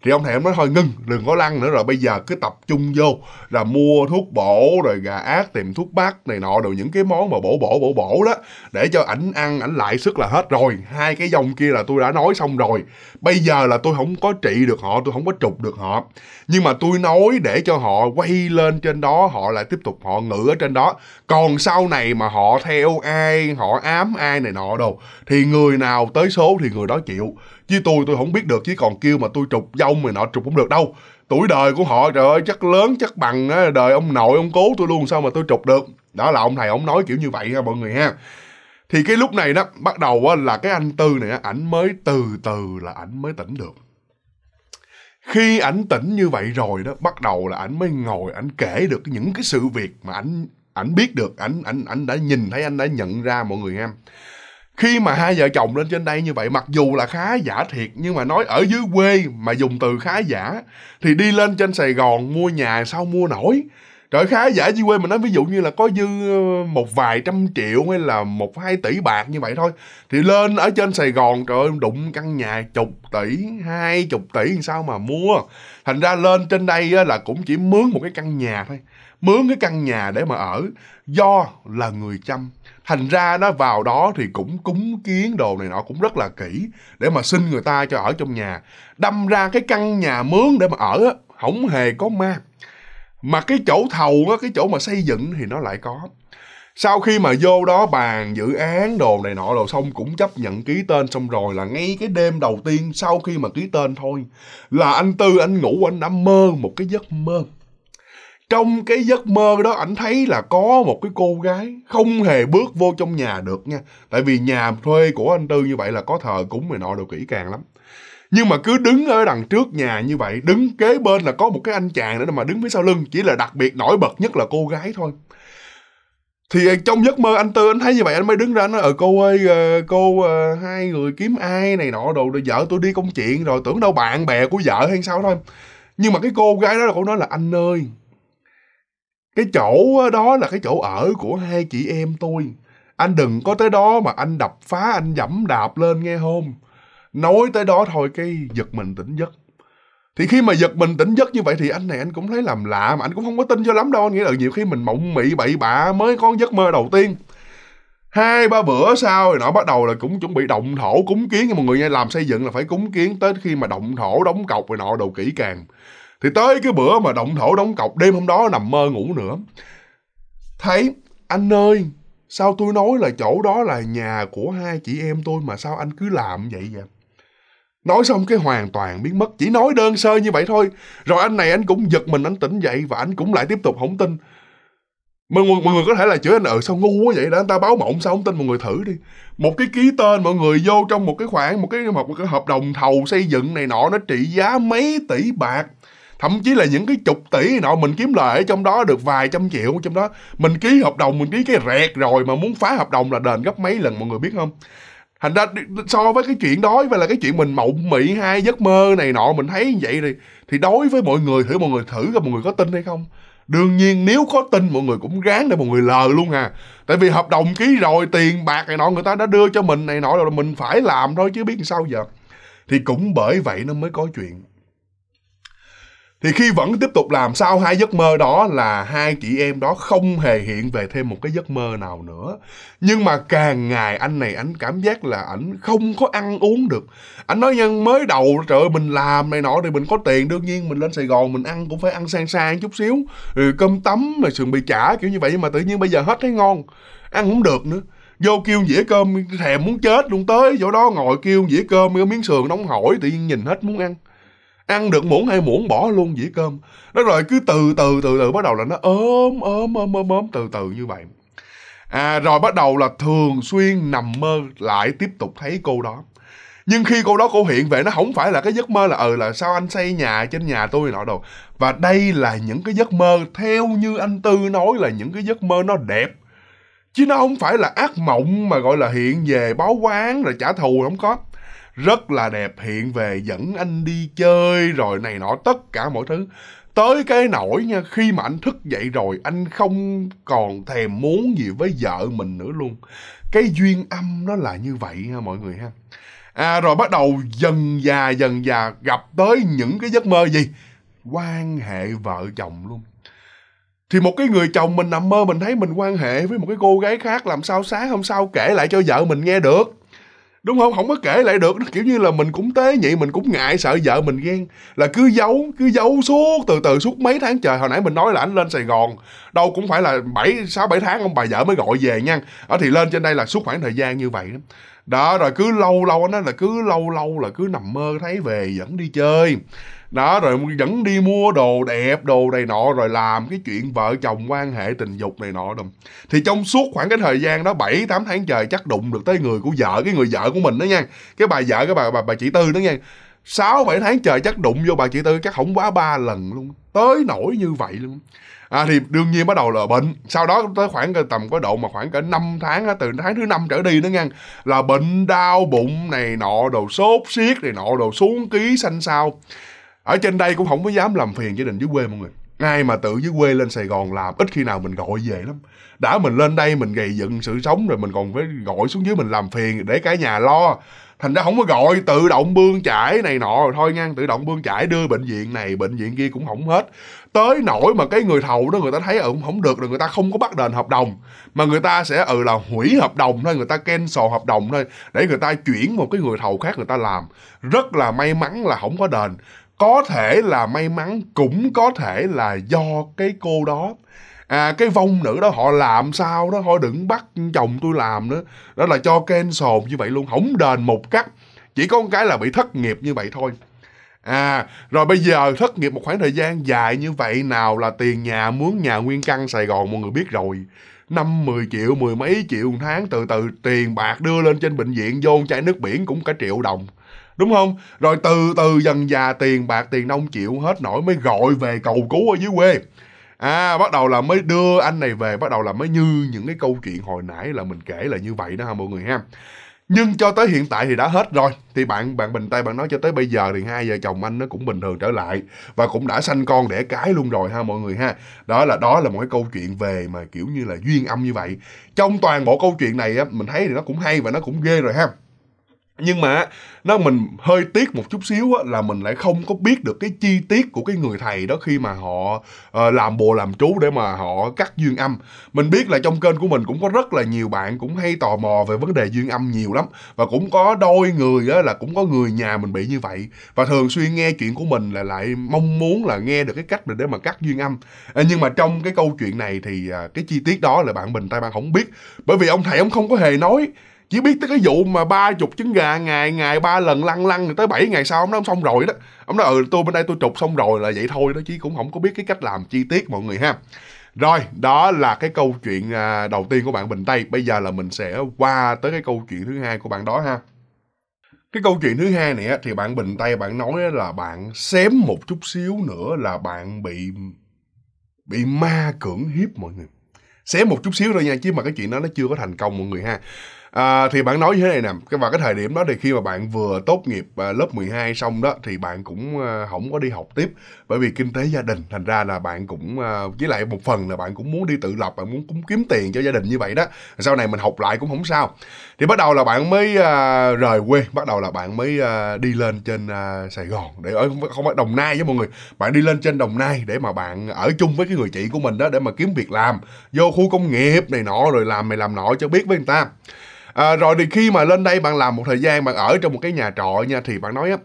thì ông thầy ông nói thôi ngưng đừng có lăn nữa rồi bây giờ cứ tập trung vô là mua thuốc bổ rồi gà ác tìm thuốc bắc này nọ rồi những cái món mà bổ bổ bổ bổ đó để cho ảnh ăn ảnh lại sức là hết rồi hai cái dòng kia là tôi đã nói xong rồi bây giờ là tôi không có trị được họ tôi không có trục được họ nhưng mà tôi nói để cho họ quay lên trên đó họ lại tiếp tục họ ngự ở trên đó còn sau này mà họ theo ai họ ám ai này nọ đồ đâu thì người nào tới số thì người đó chịu chứ tôi tôi không biết được chứ còn kêu mà tôi trục dông mày nọ trục không được đâu tuổi đời của họ trời ơi chắc lớn chắc bằng đời ông nội ông cố tôi luôn sao mà tôi trục được đó là ông thầy ông nói kiểu như vậy ha mọi người ha thì cái lúc này đó bắt đầu là cái anh tư này á, ảnh mới từ từ là ảnh mới tỉnh được khi ảnh tỉnh như vậy rồi đó bắt đầu là ảnh mới ngồi ảnh kể được những cái sự việc mà ảnh ảnh biết được ảnh ảnh ảnh đã nhìn thấy anh đã nhận ra mọi người em khi mà hai vợ chồng lên trên đây như vậy mặc dù là khá giả thiệt nhưng mà nói ở dưới quê mà dùng từ khá giả thì đi lên trên sài gòn mua nhà sao mua nổi trời khá giả dưới quê mình nói ví dụ như là có dư ờ, một vài trăm triệu hay là một hai tỷ bạc như vậy thôi thì lên ở trên sài gòn trời ơi đụng căn nhà chục tỷ hai chục tỷ làm sao mà mua thành ra lên trên đây là cũng chỉ mướn một cái căn nhà thôi mướn cái căn nhà để mà ở do là người chăm thành ra nó vào đó thì cũng cúng kiến đồ này nọ cũng rất là kỹ để mà xin người ta cho ở trong nhà đâm ra cái căn nhà mướn để mà ở á không hề có ma mà cái chỗ thầu á cái chỗ mà xây dựng thì nó lại có sau khi mà vô đó bàn dự án đồ này nọ đồ xong cũng chấp nhận ký tên xong rồi là ngay cái đêm đầu tiên sau khi mà ký tên thôi là anh tư anh ngủ anh đã mơ một cái giấc mơ trong cái giấc mơ đó ảnh thấy là có một cái cô gái không hề bước vô trong nhà được nha tại vì nhà thuê của anh tư như vậy là có thờ cúng mày nọ đồ kỹ càng lắm nhưng mà cứ đứng ở đằng trước nhà như vậy đứng kế bên là có một cái anh chàng nữa mà đứng phía sau lưng chỉ là đặc biệt nổi bật nhất là cô gái thôi thì trong giấc mơ anh tư anh thấy như vậy anh mới đứng ra nói ờ cô ơi ờ, cô ờ, hai người kiếm ai này nọ đồ vợ tôi đi công chuyện rồi tưởng đâu bạn bè của vợ hay sao thôi nhưng mà cái cô gái đó là cô nói là anh ơi cái chỗ đó là cái chỗ ở của hai chị em tôi anh đừng có tới đó mà anh đập phá anh dẫm đạp lên nghe không nói tới đó thôi cái giật mình tỉnh giấc thì khi mà giật mình tỉnh giấc như vậy thì anh này anh cũng thấy làm lạ mà anh cũng không có tin cho lắm đâu anh nghĩ là nhiều khi mình mộng mị bậy bạ mới có giấc mơ đầu tiên hai ba bữa sau thì nó bắt đầu là cũng chuẩn bị động thổ cúng kiến cho mọi người nha làm xây dựng là phải cúng kiến tới khi mà động thổ đóng cọc rồi nọ đồ kỹ càng thì tới cái bữa mà động thổ đóng cọc đêm hôm đó nằm mơ ngủ nữa thấy anh ơi sao tôi nói là chỗ đó là nhà của hai chị em tôi mà sao anh cứ làm vậy vậy nói xong cái hoàn toàn biến mất chỉ nói đơn sơ như vậy thôi rồi anh này anh cũng giật mình anh tỉnh dậy và anh cũng lại tiếp tục không tin mọi người, mọi người có thể là chửi anh ừ sao ngu quá vậy đã anh ta báo mộng sao không tin mọi người thử đi một cái ký tên mọi người vô trong một cái khoản một cái một cái hợp đồng thầu xây dựng này nọ nó trị giá mấy tỷ bạc thậm chí là những cái chục tỷ nọ mình kiếm lời ở trong đó được vài trăm triệu trong đó mình ký hợp đồng mình ký cái rẹt rồi mà muốn phá hợp đồng là đền gấp mấy lần mọi người biết không thành ra so với cái chuyện đó và là cái chuyện mình mộng mị hai giấc mơ này nọ mình thấy như vậy thì thì đối với mọi người thử mọi người thử coi mọi người có tin hay không đương nhiên nếu có tin mọi người cũng ráng để mọi người lờ luôn à tại vì hợp đồng ký rồi tiền bạc này nọ người ta đã đưa cho mình này nọ rồi mình phải làm thôi chứ biết làm sao giờ thì cũng bởi vậy nó mới có chuyện thì khi vẫn tiếp tục làm sau hai giấc mơ đó là hai chị em đó không hề hiện về thêm một cái giấc mơ nào nữa nhưng mà càng ngày anh này anh cảm giác là ảnh không có ăn uống được anh nói nhân mới đầu trời ơi mình làm này nọ thì mình có tiền đương nhiên mình lên sài gòn mình ăn cũng phải ăn sang sang chút xíu rồi ừ, cơm tấm rồi sườn bì chả kiểu như vậy nhưng mà tự nhiên bây giờ hết thấy ngon ăn không được nữa vô kêu dĩa cơm thèm muốn chết luôn tới chỗ đó ngồi kêu dĩa cơm miếng sườn nóng hổi tự nhiên nhìn hết muốn ăn ăn được muỗng hai muỗng bỏ luôn dĩa cơm nó rồi cứ từ từ từ từ bắt đầu là nó ốm ốm ốm ốm ốm từ từ như vậy à, rồi bắt đầu là thường xuyên nằm mơ lại tiếp tục thấy cô đó nhưng khi cô đó cô hiện về nó không phải là cái giấc mơ là ừ là sao anh xây nhà trên nhà tôi nọ đâu và đây là những cái giấc mơ theo như anh tư nói là những cái giấc mơ nó đẹp chứ nó không phải là ác mộng mà gọi là hiện về báo quán rồi trả thù không có rất là đẹp hiện về dẫn anh đi chơi rồi này nọ tất cả mọi thứ tới cái nỗi nha khi mà anh thức dậy rồi anh không còn thèm muốn gì với vợ mình nữa luôn cái duyên âm nó là như vậy ha mọi người ha à rồi bắt đầu dần già dần già gặp tới những cái giấc mơ gì quan hệ vợ chồng luôn thì một cái người chồng mình nằm mơ mình thấy mình quan hệ với một cái cô gái khác làm sao sáng hôm sau kể lại cho vợ mình nghe được đúng không không có kể lại được kiểu như là mình cũng tế nhị mình cũng ngại sợ vợ mình ghen là cứ giấu cứ giấu suốt từ từ suốt mấy tháng trời hồi nãy mình nói là anh lên sài gòn đâu cũng phải là bảy sáu bảy tháng ông bà vợ mới gọi về nha ở thì lên trên đây là suốt khoảng thời gian như vậy đó đó rồi cứ lâu lâu nó là cứ lâu lâu là cứ nằm mơ thấy về vẫn đi chơi đó rồi vẫn đi mua đồ đẹp đồ này nọ rồi làm cái chuyện vợ chồng quan hệ tình dục này nọ đùm thì trong suốt khoảng cái thời gian đó 7 8 tháng trời chắc đụng được tới người của vợ cái người vợ của mình đó nha cái bà vợ cái bà bà, bà chị tư đó nha sáu bảy tháng trời chắc đụng vô bà chị tư chắc không quá ba lần luôn tới nổi như vậy luôn à, thì đương nhiên bắt đầu là bệnh sau đó tới khoảng tầm có độ mà khoảng cỡ 5 tháng từ tháng thứ năm trở đi đó nha là bệnh đau bụng này nọ đồ sốt xiết này nọ đồ xuống ký xanh sao ở trên đây cũng không có dám làm phiền gia đình dưới quê mọi người ai mà tự dưới quê lên sài gòn làm ít khi nào mình gọi về lắm đã mình lên đây mình gầy dựng sự sống rồi mình còn phải gọi xuống dưới mình làm phiền để cả nhà lo thành ra không có gọi tự động bươn chải này nọ rồi thôi ngang tự động bươn chải đưa bệnh viện này bệnh viện kia cũng không hết tới nỗi mà cái người thầu đó người ta thấy ừ không được rồi người ta không có bắt đền hợp đồng mà người ta sẽ ừ là hủy hợp đồng thôi người ta cancel hợp đồng thôi để người ta chuyển một cái người thầu khác người ta làm rất là may mắn là không có đền có thể là may mắn cũng có thể là do cái cô đó à cái vong nữ đó họ làm sao đó họ đừng bắt chồng tôi làm nữa đó là cho ken cancel như vậy luôn không đền một cắt chỉ có một cái là bị thất nghiệp như vậy thôi à rồi bây giờ thất nghiệp một khoảng thời gian dài như vậy nào là tiền nhà mướn nhà nguyên căn sài gòn mọi người biết rồi năm mười triệu mười mấy triệu một tháng từ từ tiền bạc đưa lên trên bệnh viện vô chai nước biển cũng cả triệu đồng đúng không rồi từ từ dần già tiền bạc tiền nông chịu hết nổi mới gọi về cầu cứu ở dưới quê à bắt đầu là mới đưa anh này về bắt đầu là mới như những cái câu chuyện hồi nãy là mình kể là như vậy đó ha mọi người ha nhưng cho tới hiện tại thì đã hết rồi thì bạn bạn bình tay bạn nói cho tới bây giờ thì hai vợ chồng anh nó cũng bình thường trở lại và cũng đã sanh con đẻ cái luôn rồi ha mọi người ha đó là đó là một cái câu chuyện về mà kiểu như là duyên âm như vậy trong toàn bộ câu chuyện này á mình thấy thì nó cũng hay và nó cũng ghê rồi ha nhưng mà nó mình hơi tiếc một chút xíu á, là mình lại không có biết được cái chi tiết của cái người thầy đó khi mà họ uh, làm bồ làm chú để mà họ cắt duyên âm mình biết là trong kênh của mình cũng có rất là nhiều bạn cũng hay tò mò về vấn đề duyên âm nhiều lắm và cũng có đôi người á, là cũng có người nhà mình bị như vậy và thường xuyên nghe chuyện của mình là lại mong muốn là nghe được cái cách để mà cắt duyên âm à, nhưng mà trong cái câu chuyện này thì uh, cái chi tiết đó là bạn bình tay bạn không biết bởi vì ông thầy ông không có hề nói chỉ biết tới cái vụ mà ba chục trứng gà ngày ngày ba lần lăn lăn tới 7 ngày sau ông nói ông xong rồi đó ông nói ừ tôi bên đây tôi trục xong rồi là vậy thôi đó chứ cũng không có biết cái cách làm chi tiết mọi người ha rồi đó là cái câu chuyện à, đầu tiên của bạn bình tây bây giờ là mình sẽ qua tới cái câu chuyện thứ hai của bạn đó ha cái câu chuyện thứ hai này thì bạn bình tây bạn nói là bạn xém một chút xíu nữa là bạn bị bị ma cưỡng hiếp mọi người xém một chút xíu thôi nha chứ mà cái chuyện đó nó chưa có thành công mọi người ha À, thì bạn nói như thế này nè, cái vào cái thời điểm đó thì khi mà bạn vừa tốt nghiệp à, lớp 12 xong đó thì bạn cũng à, không có đi học tiếp bởi vì kinh tế gia đình thành ra là bạn cũng à, với lại một phần là bạn cũng muốn đi tự lập, bạn muốn cũng kiếm tiền cho gia đình như vậy đó. Sau này mình học lại cũng không sao. Thì bắt đầu là bạn mới à, rời quê, bắt đầu là bạn mới à, đi lên trên à, Sài Gòn để ở không, không phải Đồng Nai với mọi người. Bạn đi lên trên Đồng Nai để mà bạn ở chung với cái người chị của mình đó để mà kiếm việc làm, vô khu công nghiệp này nọ rồi làm này làm nọ cho biết với người ta à, rồi thì khi mà lên đây bạn làm một thời gian bạn ở trong một cái nhà trọ nha thì bạn nói á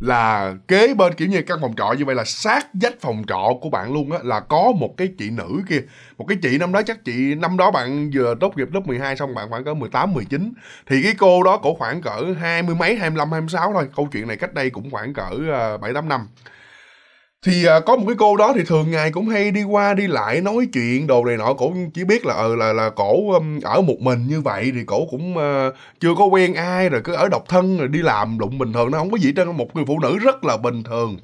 là kế bên kiểu như căn phòng trọ như vậy là sát vách phòng trọ của bạn luôn á là có một cái chị nữ kia một cái chị năm đó chắc chị năm đó bạn vừa tốt nghiệp lớp 12 xong bạn khoảng cỡ 18 19 thì cái cô đó cổ khoảng cỡ hai mươi mấy 25 26 thôi câu chuyện này cách đây cũng khoảng cỡ à, bảy tám năm thì à, có một cái cô đó thì thường ngày cũng hay đi qua đi lại nói chuyện đồ này nọ cổ chỉ biết là ừ là là cổ um, ở một mình như vậy thì cổ cũng uh, chưa có quen ai rồi cứ ở độc thân rồi đi làm đụng bình thường nó không có gì trên một người phụ nữ rất là bình thường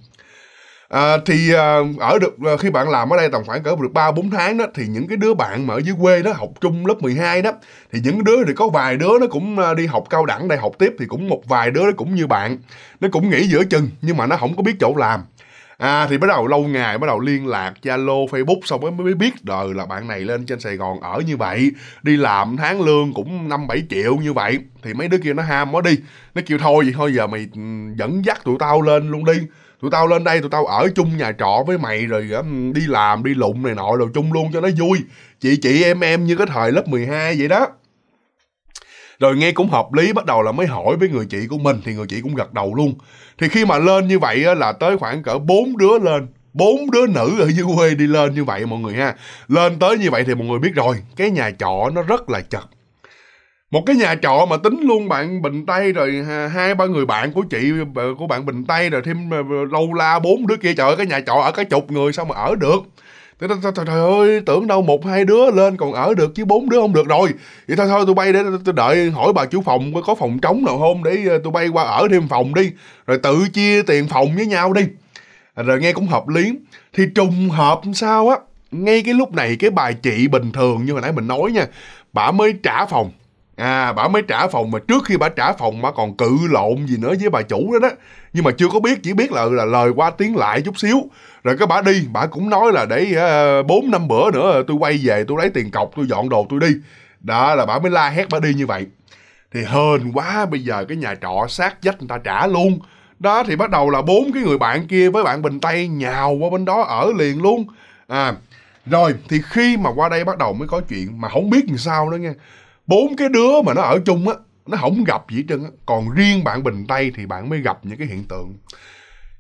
à, thì à, ở được à, khi bạn làm ở đây tầm khoảng cỡ được ba bốn tháng đó thì những cái đứa bạn mà ở dưới quê đó học chung lớp 12 đó thì những đứa thì có vài đứa nó cũng đi học cao đẳng đại học tiếp thì cũng một vài đứa nó cũng như bạn nó cũng nghỉ giữa chừng nhưng mà nó không có biết chỗ làm à, thì bắt đầu lâu ngày bắt đầu liên lạc zalo facebook xong mới mới biết đời là bạn này lên trên sài gòn ở như vậy đi làm tháng lương cũng năm bảy triệu như vậy thì mấy đứa kia nó ham quá đi nó kêu thôi vậy thôi giờ mày ừ, dẫn dắt tụi tao lên luôn đi tụi tao lên đây tụi tao ở chung nhà trọ với mày rồi ừ, đi làm đi lụng này nọ rồi chung luôn cho nó vui chị chị em em như cái thời lớp 12 vậy đó rồi nghe cũng hợp lý bắt đầu là mới hỏi với người chị của mình thì người chị cũng gật đầu luôn thì khi mà lên như vậy á, là tới khoảng cỡ bốn đứa lên bốn đứa nữ ở dưới quê đi lên như vậy mọi người ha lên tới như vậy thì mọi người biết rồi cái nhà trọ nó rất là chật một cái nhà trọ mà tính luôn bạn bình tây rồi hai ba người bạn của chị của bạn bình tây rồi thêm ờ, lâu la bốn đứa kia trời ơi cái nhà trọ ở cái chục người sao mà ở được thế đó, thôi, trời ơi tưởng đâu một hai đứa lên còn ở được chứ bốn đứa không được rồi vậy thôi thôi tôi bay để tôi đợi hỏi bà chủ phòng có phòng trống nào không để ờ, tôi bay qua ở thêm phòng đi rồi tự chia tiền phòng với nhau đi rồi nghe cũng hợp lý thì trùng hợp sao á ngay cái lúc này cái bà chị bình thường như hồi nãy mình nói nha bà mới trả phòng à bà mới trả phòng mà trước khi bà trả phòng mà còn cự lộn gì nữa với bà chủ đó đó nhưng mà chưa có biết chỉ biết là là lời qua tiếng lại chút xíu rồi cái bà đi bà cũng nói là để ờ, bốn năm bữa nữa tôi quay về tôi lấy tiền cọc tôi dọn đồ tôi đi đó là bà mới la hét bà đi như vậy thì hên quá bây giờ cái nhà trọ sát vách người ta trả luôn đó thì bắt đầu là bốn cái người bạn kia với bạn bình tây nhào qua bên đó ở liền luôn à rồi thì khi mà qua đây bắt đầu mới có chuyện mà không biết làm sao nữa nghe bốn cái đứa mà nó ở chung á nó không gặp gì hết trơn á còn riêng bạn bình tây thì bạn mới gặp những cái hiện tượng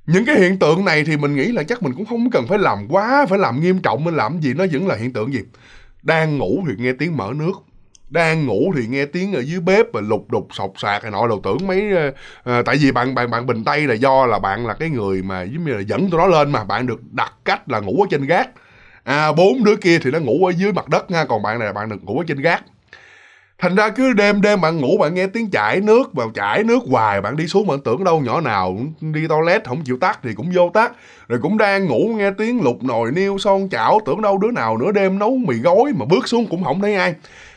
những cái hiện tượng này thì mình nghĩ là chắc mình cũng không cần phải làm quá phải làm nghiêm trọng mình làm gì nó vẫn là hiện tượng gì đang ngủ thì nghe tiếng mở nước đang ngủ thì nghe tiếng ở dưới bếp và lục đục sọc sạc này nọ đầu tưởng mấy à, tại vì bạn bạn bạn bình tây là do là bạn là cái người mà giống như là dẫn tụi nó lên mà bạn được đặt cách là ngủ ở trên gác à bốn đứa kia thì nó ngủ ở dưới mặt đất nha còn bạn này là bạn được ngủ ở trên gác thành ra cứ đêm đêm bạn ngủ bạn nghe tiếng chảy nước vào chảy nước hoài bạn đi xuống bạn tưởng đâu nhỏ nào đi toilet không chịu tắt thì cũng vô tắt rồi cũng đang ngủ nghe tiếng lục nồi niêu son chảo tưởng đâu đứa nào nửa đêm nấu mì gói mà bước xuống cũng không thấy ai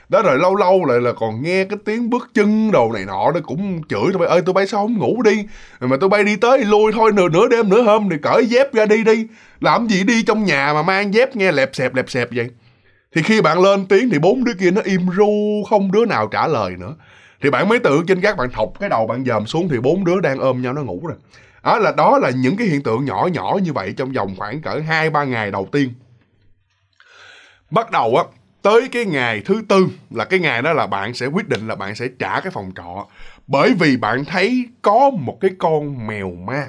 đó rồi lâu lâu lại là còn nghe cái tiếng bước chân đồ này nọ nó cũng chửi tụi bay ơi tụi bay sao không ngủ đi rồi mà tụi bay đi tới lui thôi nửa nửa đêm nửa hôm thì cởi dép ra đi đi làm gì đi trong nhà mà mang dép nghe lẹp xẹp lẹp xẹp vậy thì khi bạn lên tiếng thì bốn đứa kia nó im ru không đứa nào trả lời nữa thì bạn mới tự trên gác bạn thọc cái đầu bạn dòm xuống thì bốn đứa đang ôm nhau nó ngủ rồi đó là đó là những cái hiện tượng nhỏ nhỏ như vậy trong vòng khoảng cỡ hai ba ngày đầu tiên bắt đầu á tới cái ngày thứ tư là cái ngày đó là bạn sẽ quyết định là bạn sẽ trả cái phòng trọ bởi vì bạn thấy có một cái con mèo ma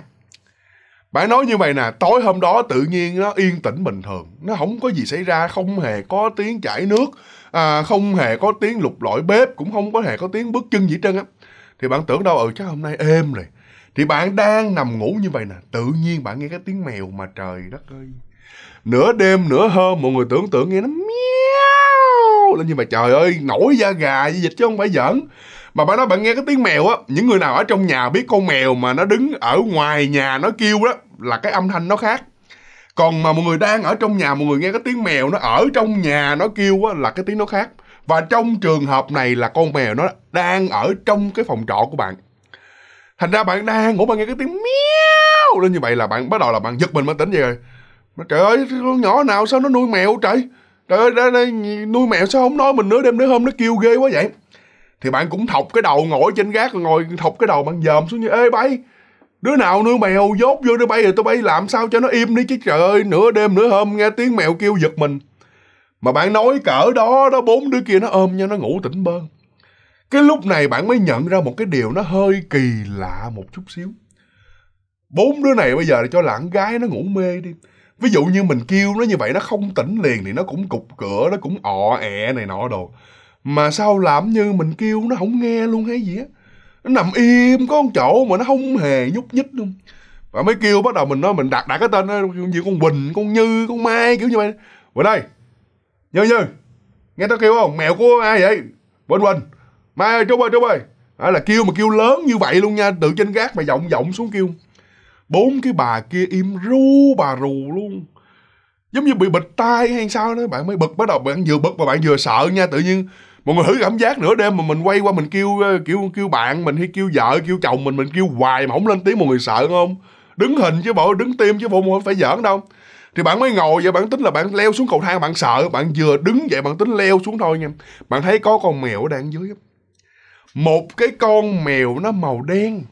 bạn nói như vậy nè tối hôm đó tự nhiên nó yên tĩnh bình thường nó không có gì xảy ra không hề có tiếng chảy nước à, không hề có tiếng lục lọi bếp cũng không có hề có tiếng bước chân gì trơn á thì bạn tưởng đâu ừ chắc hôm nay êm rồi thì bạn đang nằm ngủ như vậy nè tự nhiên bạn nghe cái tiếng mèo mà trời đất ơi nửa đêm nửa hôm mọi người tưởng tượng nghe nó miau lên như mà trời ơi nổi da gà như dịch chứ không phải giỡn mà bà nói bạn nghe cái tiếng mèo á những người nào ở trong nhà biết con mèo mà nó đứng ở ngoài nhà nó kêu đó là cái âm thanh nó khác còn mà một người đang ở trong nhà một người nghe cái tiếng mèo nó ở trong nhà nó kêu á là cái tiếng nó khác và trong trường hợp này là con mèo nó đang ở trong cái phòng trọ của bạn thành ra bạn đang ngủ bạn nghe cái tiếng miau lên như vậy là bạn bắt đầu là bạn giật mình mới tỉnh vậy rồi trời ơi con nhỏ nào sao nó nuôi mèo trời trời ơi đây, đây, nuôi mèo sao không nói mình nữa đêm nữa hôm nó kêu ghê quá vậy thì bạn cũng thọc cái đầu ngồi trên gác ngồi thọc cái đầu bạn dòm xuống như ê bay đứa nào nuôi mèo dốt vô đứa bay rồi tôi bay làm sao cho nó im đi chứ trời ơi nửa đêm nửa hôm nghe tiếng mèo kêu giật mình mà bạn nói cỡ đó đó bốn đứa kia nó ôm nhau nó ngủ tỉnh bơn cái lúc này bạn mới nhận ra một cái điều nó hơi kỳ lạ một chút xíu bốn đứa này bây giờ cho lãng gái nó ngủ mê đi ví dụ như mình kêu nó như vậy nó không tỉnh liền thì nó cũng cục cửa nó cũng ọ ẹ này nọ đồ mà sao làm như mình kêu nó không nghe luôn hay gì á nó nằm im có một chỗ mà nó không hề nhúc nhích luôn và mới kêu bắt đầu mình nói mình đặt đặt cái tên đó như con bình con như con mai kiểu như vậy bên đây như như nghe tao kêu không mèo của ai vậy bên bình mai ơi trúc ơi trúc ơi đó là kêu mà kêu lớn như vậy luôn nha từ trên gác mà vọng vọng xuống kêu bốn cái bà kia im ru bà rù luôn giống như bị bịt tai hay sao đó bạn mới bực bắt đầu bạn vừa bực mà bạn vừa sợ nha tự nhiên mọi người thử cảm giác nửa đêm mà mình quay qua mình kêu ờ, kêu kêu bạn mình hay kêu vợ kêu chồng mình mình kêu hoài mà không lên tiếng mọi người sợ không đứng hình chứ bộ đứng tim chứ bộ không phải giỡn đâu thì bạn mới ngồi và bạn tính là bạn leo xuống cầu thang bạn sợ bạn vừa đứng vậy bạn tính leo xuống thôi nha bạn thấy có con mèo đang dưới một cái con mèo nó màu đen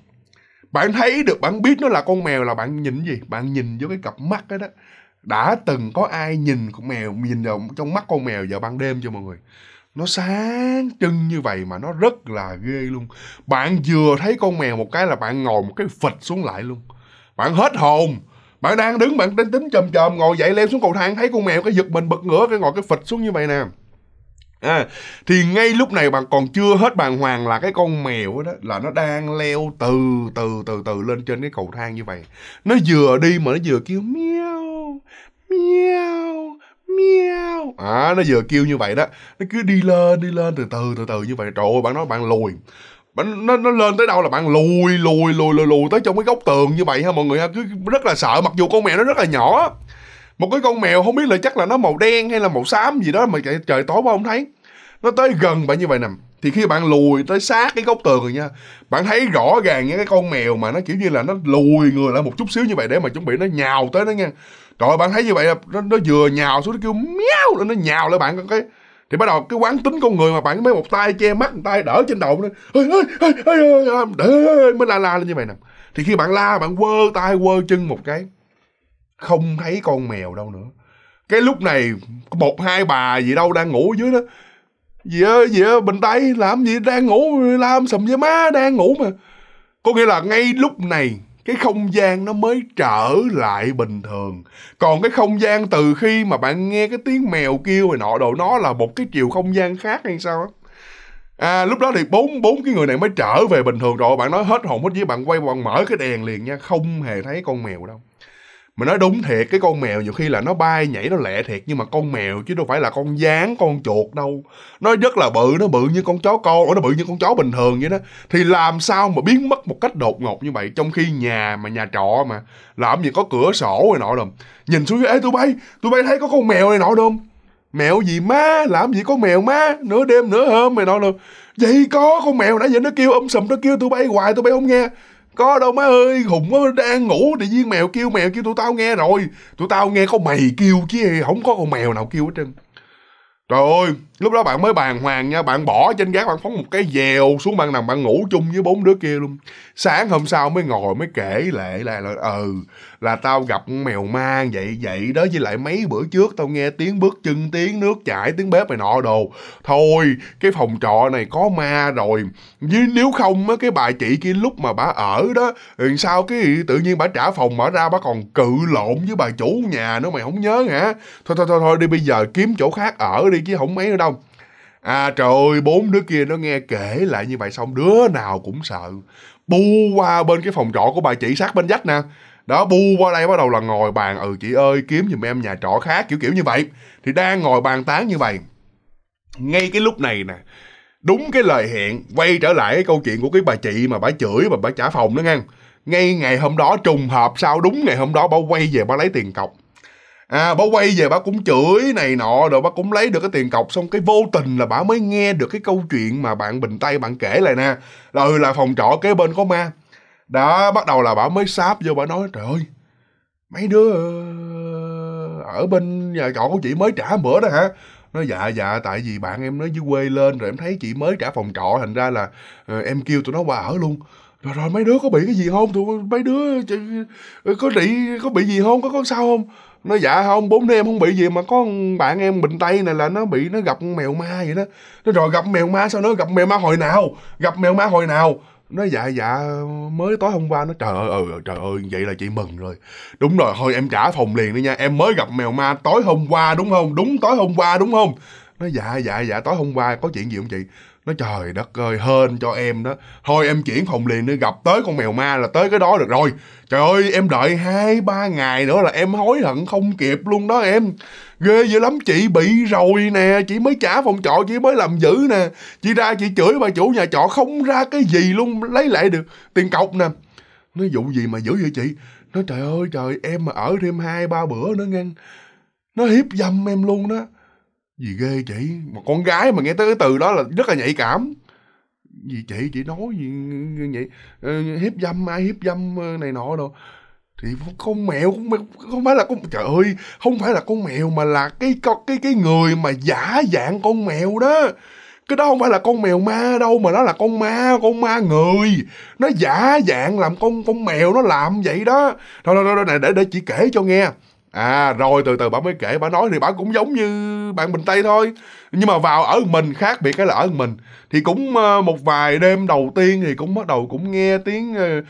bạn thấy được bạn biết nó là con mèo là bạn nhìn gì bạn nhìn vô cái cặp mắt đó đó đã từng có ai nhìn con mèo nhìn vào trong mắt con mèo vào ban đêm cho mọi người nó sáng trưng như vậy mà nó rất là ghê luôn bạn vừa thấy con mèo một cái là bạn ngồi một cái phịch xuống lại luôn bạn hết hồn bạn đang đứng bạn đang tính chồm chồm ngồi dậy leo xuống cầu thang thấy con mèo cái giật mình bật ngửa cái ngồi cái phịch xuống như vậy nè à, thì ngay lúc này bạn còn chưa hết bàng hoàng là cái con mèo đó là nó đang leo từ từ từ từ lên trên cái cầu thang như vậy nó vừa đi mà nó vừa kêu miêu miêu miau à nó vừa kêu như vậy đó nó cứ đi lên đi lên từ từ từ từ như vậy trời ơi bạn nói bạn lùi bạn nó, nó lên tới đâu là bạn lùi lùi lùi lùi lùi tới trong cái góc tường như vậy ha mọi người ha cứ rất là sợ mặc dù con mèo nó rất là nhỏ một cái con mèo không biết là chắc là nó màu đen hay là màu xám gì đó mà trời, trời tối quá không thấy nó tới gần bạn như vậy nè thì khi bạn lùi tới sát cái góc tường rồi nha bạn thấy rõ ràng những cái con mèo mà nó kiểu như là nó lùi người lại một chút xíu như vậy để mà chuẩn bị nó nhào tới nó nha trời ơi bạn thấy như vậy nó, nó vừa nhào xuống nó kêu méo lên nó nhào lên bạn cái thì bắt đầu cái quán tính con người mà bạn mới một tay che mắt một tay đỡ trên đầu nó ơi ơi ơi ơi mới la la lên như vậy nè thì khi bạn la bạn quơ tay quơ chân một cái không thấy con mèo đâu nữa cái lúc này một hai bà gì đâu đang ngủ dưới đó gì ơi gì ơi bình tay làm gì đang ngủ làm sầm với má đang ngủ mà có nghĩa là ngay lúc này cái không gian nó mới trở lại bình thường còn cái không gian từ khi mà bạn nghe cái tiếng mèo kêu này nọ đồ nó là một cái chiều không gian khác hay sao á à lúc đó thì bốn bốn cái người này mới trở về bình thường rồi bạn nói hết hồn hết với bạn quay bạn mở cái đèn liền nha không hề thấy con mèo đâu mà nói đúng thiệt cái con mèo nhiều khi là nó bay nhảy nó lẹ thiệt nhưng mà con mèo chứ đâu phải là con dán con chuột đâu nó rất là bự nó bự như con chó con nó bự như con chó bình thường vậy đó thì làm sao mà biến mất một cách đột ngột như vậy trong khi nhà mà nhà trọ mà làm gì có cửa sổ này nọ đùm nhìn xuống ê tụi bay tụi bay thấy có con mèo này nọ đùm mèo gì má làm gì có mèo má nửa đêm nửa hôm mày nọ luôn vậy có con mèo nãy giờ nó kêu âm um sầm nó kêu tụi bay hoài tụi bay không nghe có đâu má ơi hùng nó đang ngủ thì viên mèo kêu mèo kêu tụi tao nghe rồi tụi tao nghe có mày kêu chứ không có con mèo nào kêu hết trơn trời ơi lúc đó bạn mới bàn hoàng nha bạn bỏ trên gác bạn phóng một cái dèo xuống ban nằm bạn ngủ chung với bốn đứa kia luôn sáng hôm sau mới ngồi mới kể lại là, là ừ là tao gặp mèo ma vậy vậy đó với lại mấy bữa trước tao nghe tiếng bước chân tiếng nước chảy tiếng bếp mày nọ đồ thôi cái phòng trọ này có ma rồi với nếu không á cái bà chị kia lúc mà bà ở đó thì ừ, sao cái tự nhiên bà trả phòng mở ra bà còn cự lộn với bà chủ nhà nữa mày không nhớ hả thôi thôi thôi thôi đi bây giờ kiếm chỗ khác ở đi chứ không mấy đâu À trời ơi, bốn đứa kia nó nghe kể lại như vậy xong đứa nào cũng sợ. Bu qua bên cái phòng trọ của bà chị sát bên vách nè. Đó, bu qua đây bắt đầu là ngồi bàn, ừ chị ơi, kiếm giùm em nhà trọ khác, kiểu kiểu như vậy. Thì đang ngồi bàn tán như vậy. Ngay cái lúc này nè, đúng cái lời hẹn, quay trở lại cái câu chuyện của cái bà chị mà bà chửi mà bà trả phòng đó ngang. Ngay ngày hôm đó trùng hợp sao đúng ngày hôm đó bà quay về bà lấy tiền cọc à bà quay về bà cũng chửi này nọ rồi bà cũng lấy được cái tiền cọc xong cái vô tình là bà mới nghe được cái câu chuyện mà bạn bình tây bạn kể lại nè rồi là phòng trọ kế bên có ma đó bắt đầu là bà mới sáp vô bà nói trời ơi mấy đứa ờ, ở bên nhà trọ của chị mới trả bữa đó hả nó dạ dạ tại vì bạn em nói dưới quê lên rồi em thấy chị mới trả phòng trọ thành ra là uh, em kêu tụi nó qua ở luôn rồi rồi mấy đứa có bị cái gì không tụi mấy đứa có bị có bị gì không có có sao không nó dạ không bốn đứa em không bị gì mà có bạn em bình tây này là nó bị nó gặp mèo ma vậy đó nó rồi gặp mèo ma sao nó gặp mèo ma hồi nào gặp mèo ma hồi nào nó dạ dạ mới tối hôm qua nó trời ơi ừ, trời ơi vậy là chị mừng rồi đúng rồi thôi em trả phòng liền đi nha em mới gặp mèo ma tối hôm qua đúng không đúng tối hôm qua đúng không nó dạ dạ dạ tối hôm qua có chuyện gì không chị nó trời đất ơi hên cho em đó thôi em chuyển phòng liền đi gặp tới con mèo ma là tới cái đó được rồi trời ơi em đợi hai ba ngày nữa là em hối hận không kịp luôn đó em ghê dữ lắm chị bị rồi nè chị mới trả phòng trọ chị mới làm dữ nè chị ra chị chửi bà chủ nhà trọ không ra cái gì luôn lấy lại được tiền cọc nè nói vụ gì mà dữ vậy chị nói trời ơi trời em mà ở thêm hai ba bữa nữa nghe nó hiếp dâm em luôn đó gì ghê chị mà con gái mà nghe tới cái từ đó là rất là nhạy cảm gì chị chị nói gì vậy ờ, hiếp dâm ai hiếp dâm ờ, này nọ đâu thì con mèo cũng không phải là con trời ơi không phải là con mèo mà là cái cái cái người mà giả dạng con mèo đó cái đó không phải là con mèo ma đâu mà nó là con ma con ma người nó giả dạng làm con con mèo nó làm vậy đó thôi thôi thôi này để để chị kể cho nghe à rồi từ từ bà mới kể bà nói thì bà cũng giống như bạn bình tây thôi nhưng mà vào ở mình khác biệt cái là ở mình thì cũng ờ, một vài đêm đầu tiên thì cũng bắt đầu cũng nghe tiếng uh,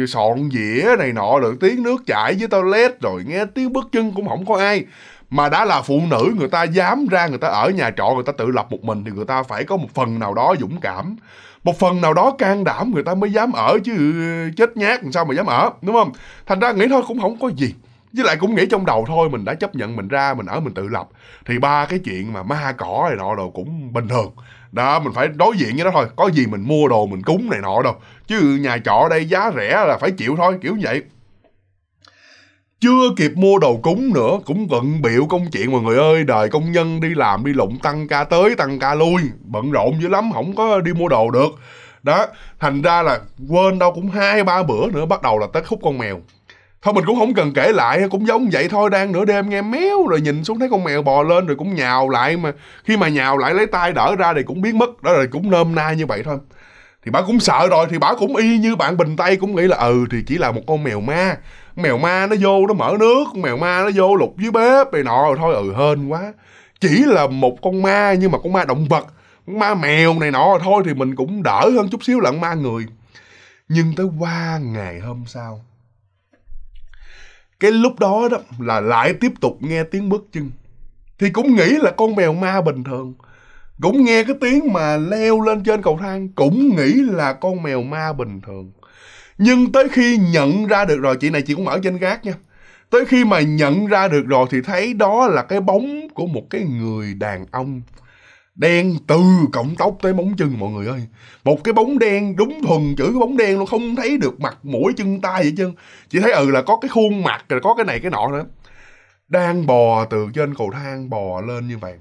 uh, sọn dĩa này nọ rồi tiếng nước chảy với toilet rồi nghe tiếng bước chân cũng không có ai mà đã là phụ nữ người ta dám ra người ta ở nhà trọ người ta tự lập một mình thì người ta phải có một phần nào đó dũng cảm một phần nào đó can đảm người ta mới dám ở chứ chết nhát làm sao mà dám ở đúng không thành ra nghĩ thôi cũng không có gì với lại cũng nghĩ trong đầu thôi mình đã chấp nhận mình ra mình ở mình tự lập thì ba cái chuyện mà ma cỏ này nọ đồ cũng bình thường đó mình phải đối diện với nó thôi có gì mình mua đồ mình cúng này nọ đâu chứ nhà trọ đây giá rẻ là phải chịu thôi kiểu vậy chưa kịp mua đồ cúng nữa cũng bận biểu công chuyện mọi người ơi đời công nhân đi làm đi lụng tăng ca tới tăng ca lui bận rộn dữ lắm không có đi mua đồ được đó thành ra là quên đâu cũng hai ba bữa nữa bắt đầu là tới khúc con mèo thôi mình cũng không cần kể lại cũng giống vậy thôi đang nửa đêm nghe méo rồi nhìn xuống thấy con mèo bò lên rồi cũng nhào lại mà khi mà nhào lại lấy tay đỡ ra thì cũng biến mất đó rồi cũng nôm na như vậy thôi thì bà cũng sợ rồi thì bà cũng y như bạn bình tây cũng nghĩ là ừ thì chỉ là một con mèo ma mèo ma nó vô nó mở nước mèo ma nó vô lục dưới bếp này nọ rồi thôi ừ hên quá chỉ là một con ma nhưng mà con ma động vật con ma mèo này nọ rồi thôi thì mình cũng đỡ hơn chút xíu là ma người nhưng tới qua ngày hôm sau cái lúc đó đó là lại tiếp tục nghe tiếng bước chân thì cũng nghĩ là con mèo ma bình thường cũng nghe cái tiếng mà leo lên trên cầu thang cũng nghĩ là con mèo ma bình thường nhưng tới khi nhận ra được rồi chị này chị cũng ở trên gác nha tới khi mà nhận ra được rồi thì thấy đó là cái bóng của một cái người đàn ông đen từ cọng tóc tới móng chân mọi người ơi một cái bóng đen đúng thuần chữ bóng đen luôn không thấy được mặt mũi chân tay vậy chứ chỉ thấy ừ là có cái khuôn mặt rồi có cái này cái nọ nữa đang bò từ trên cầu thang bò lên như vậy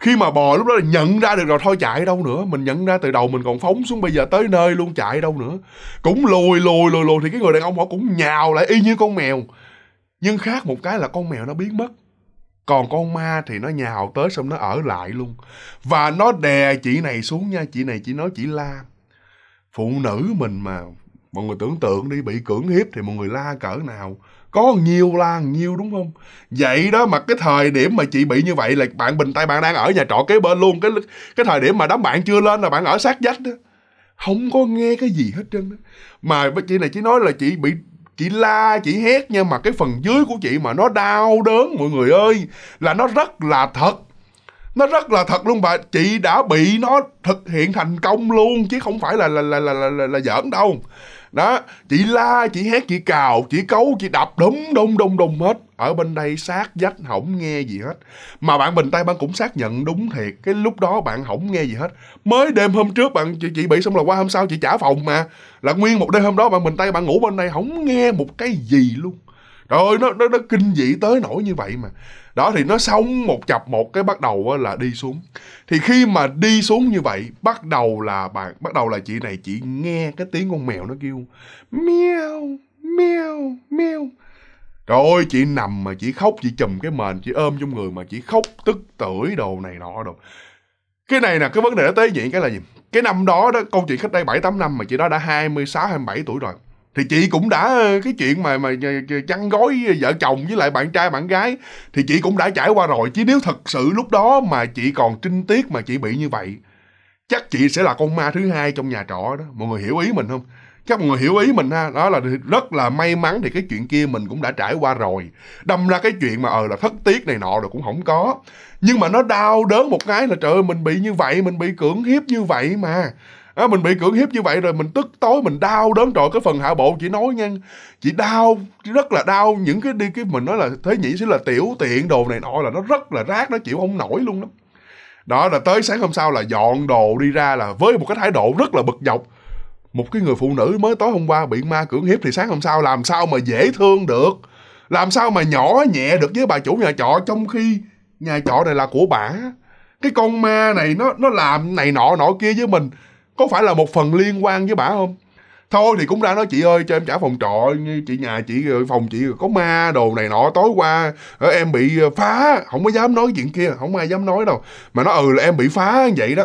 khi mà bò lúc đó là nhận ra được rồi thôi chạy đâu nữa mình nhận ra từ đầu mình còn phóng xuống bây giờ tới nơi luôn chạy đâu nữa cũng lùi lùi lùi lùi thì cái người đàn ông họ cũng nhào lại y như con mèo nhưng khác một cái là con mèo nó biến mất còn con ma thì nó nhào tới xong nó ở lại luôn và nó đè chị này xuống nha chị này chỉ nói chỉ la phụ nữ mình mà mọi người tưởng tượng đi bị cưỡng hiếp thì mọi người la cỡ nào có nhiều la nhiều đúng không vậy đó mà cái thời điểm mà chị bị như vậy là bạn bình tay bạn đang ở nhà trọ kế bên luôn cái cái thời điểm mà đám bạn chưa lên là bạn ở sát vách đó không có nghe cái gì hết trơn đó mà chị này chỉ nói là chị bị chị la chị hét nhưng mà cái phần dưới của chị mà nó đau đớn mọi người ơi là nó rất là thật nó rất là thật luôn bà chị đã bị nó thực hiện thành công luôn chứ không phải là là là là là, là, là giỡn đâu đó chị la chị hét chị cào chị cấu chị đập đúng đông đông đông hết ở bên đây sát dách hỏng nghe gì hết mà bạn bình tay bạn cũng xác nhận đúng thiệt cái lúc đó bạn hỏng nghe gì hết mới đêm hôm trước bạn chị, chị bị xong là qua hôm sau chị trả phòng mà là nguyên một đêm hôm đó bạn bình tay bạn ngủ bên đây hỏng nghe một cái gì luôn trời ơi nó nó nó kinh dị tới nổi như vậy mà đó thì nó xong một chập một cái bắt đầu là đi xuống thì khi mà đi xuống như vậy bắt đầu là bạn bắt đầu là chị này chị nghe cái tiếng con mèo nó kêu meo meo meo Trời ơi chị nằm mà chị khóc chị chùm cái mền chị ôm trong người mà chị khóc tức tưởi đồ này nọ đồ cái này là cái vấn đề nó tới vậy cái là gì cái năm đó đó câu chuyện cách đây bảy tám năm mà chị đó đã hai mươi sáu hai mươi bảy tuổi rồi thì chị cũng đã ờ, cái chuyện mà mà chăn gói vợ chồng với lại bạn trai bạn gái thì chị cũng đã trải qua rồi chứ nếu thật sự lúc đó mà chị còn trinh tiết mà chị bị như vậy chắc chị sẽ là con ma thứ hai trong nhà trọ đó mọi người hiểu ý mình không chắc mọi người hiểu ý mình ha đó là rất là may mắn thì cái chuyện kia mình cũng đã trải qua rồi đâm ra cái chuyện mà ờ là thất tiết này nọ rồi cũng không có nhưng mà nó đau đớn một cái là trời ơi mình bị như vậy mình bị cưỡng hiếp như vậy mà à, mình bị cưỡng hiếp như vậy rồi mình tức tối mình đau đớn trội cái phần hạ bộ chị nói nha chị đau rất là đau những cái đi cái mình nói là thế nhĩ sẽ là tiểu tiện đồ này nọ là nó rất là rác nó chịu không nổi luôn đó đó là tới sáng hôm sau là dọn đồ đi ra là với một cái thái độ rất là bực dọc một cái người phụ nữ mới tối hôm qua bị ma cưỡng hiếp thì sáng hôm sau làm sao mà dễ thương được làm sao mà nhỏ nhẹ được với bà chủ nhà trọ trong khi nhà trọ này là của bà cái con ma này nó nó làm này nọ nọ kia với mình có phải là một phần liên quan với bả không thôi thì cũng ra nói chị ơi cho em trả phòng trọ như chị nhà chị phòng chị có ma đồ này nọ tối qua ờ, em bị ờ, phá không có dám nói chuyện kia không ai dám nói đâu mà nó ừ là em bị phá vậy đó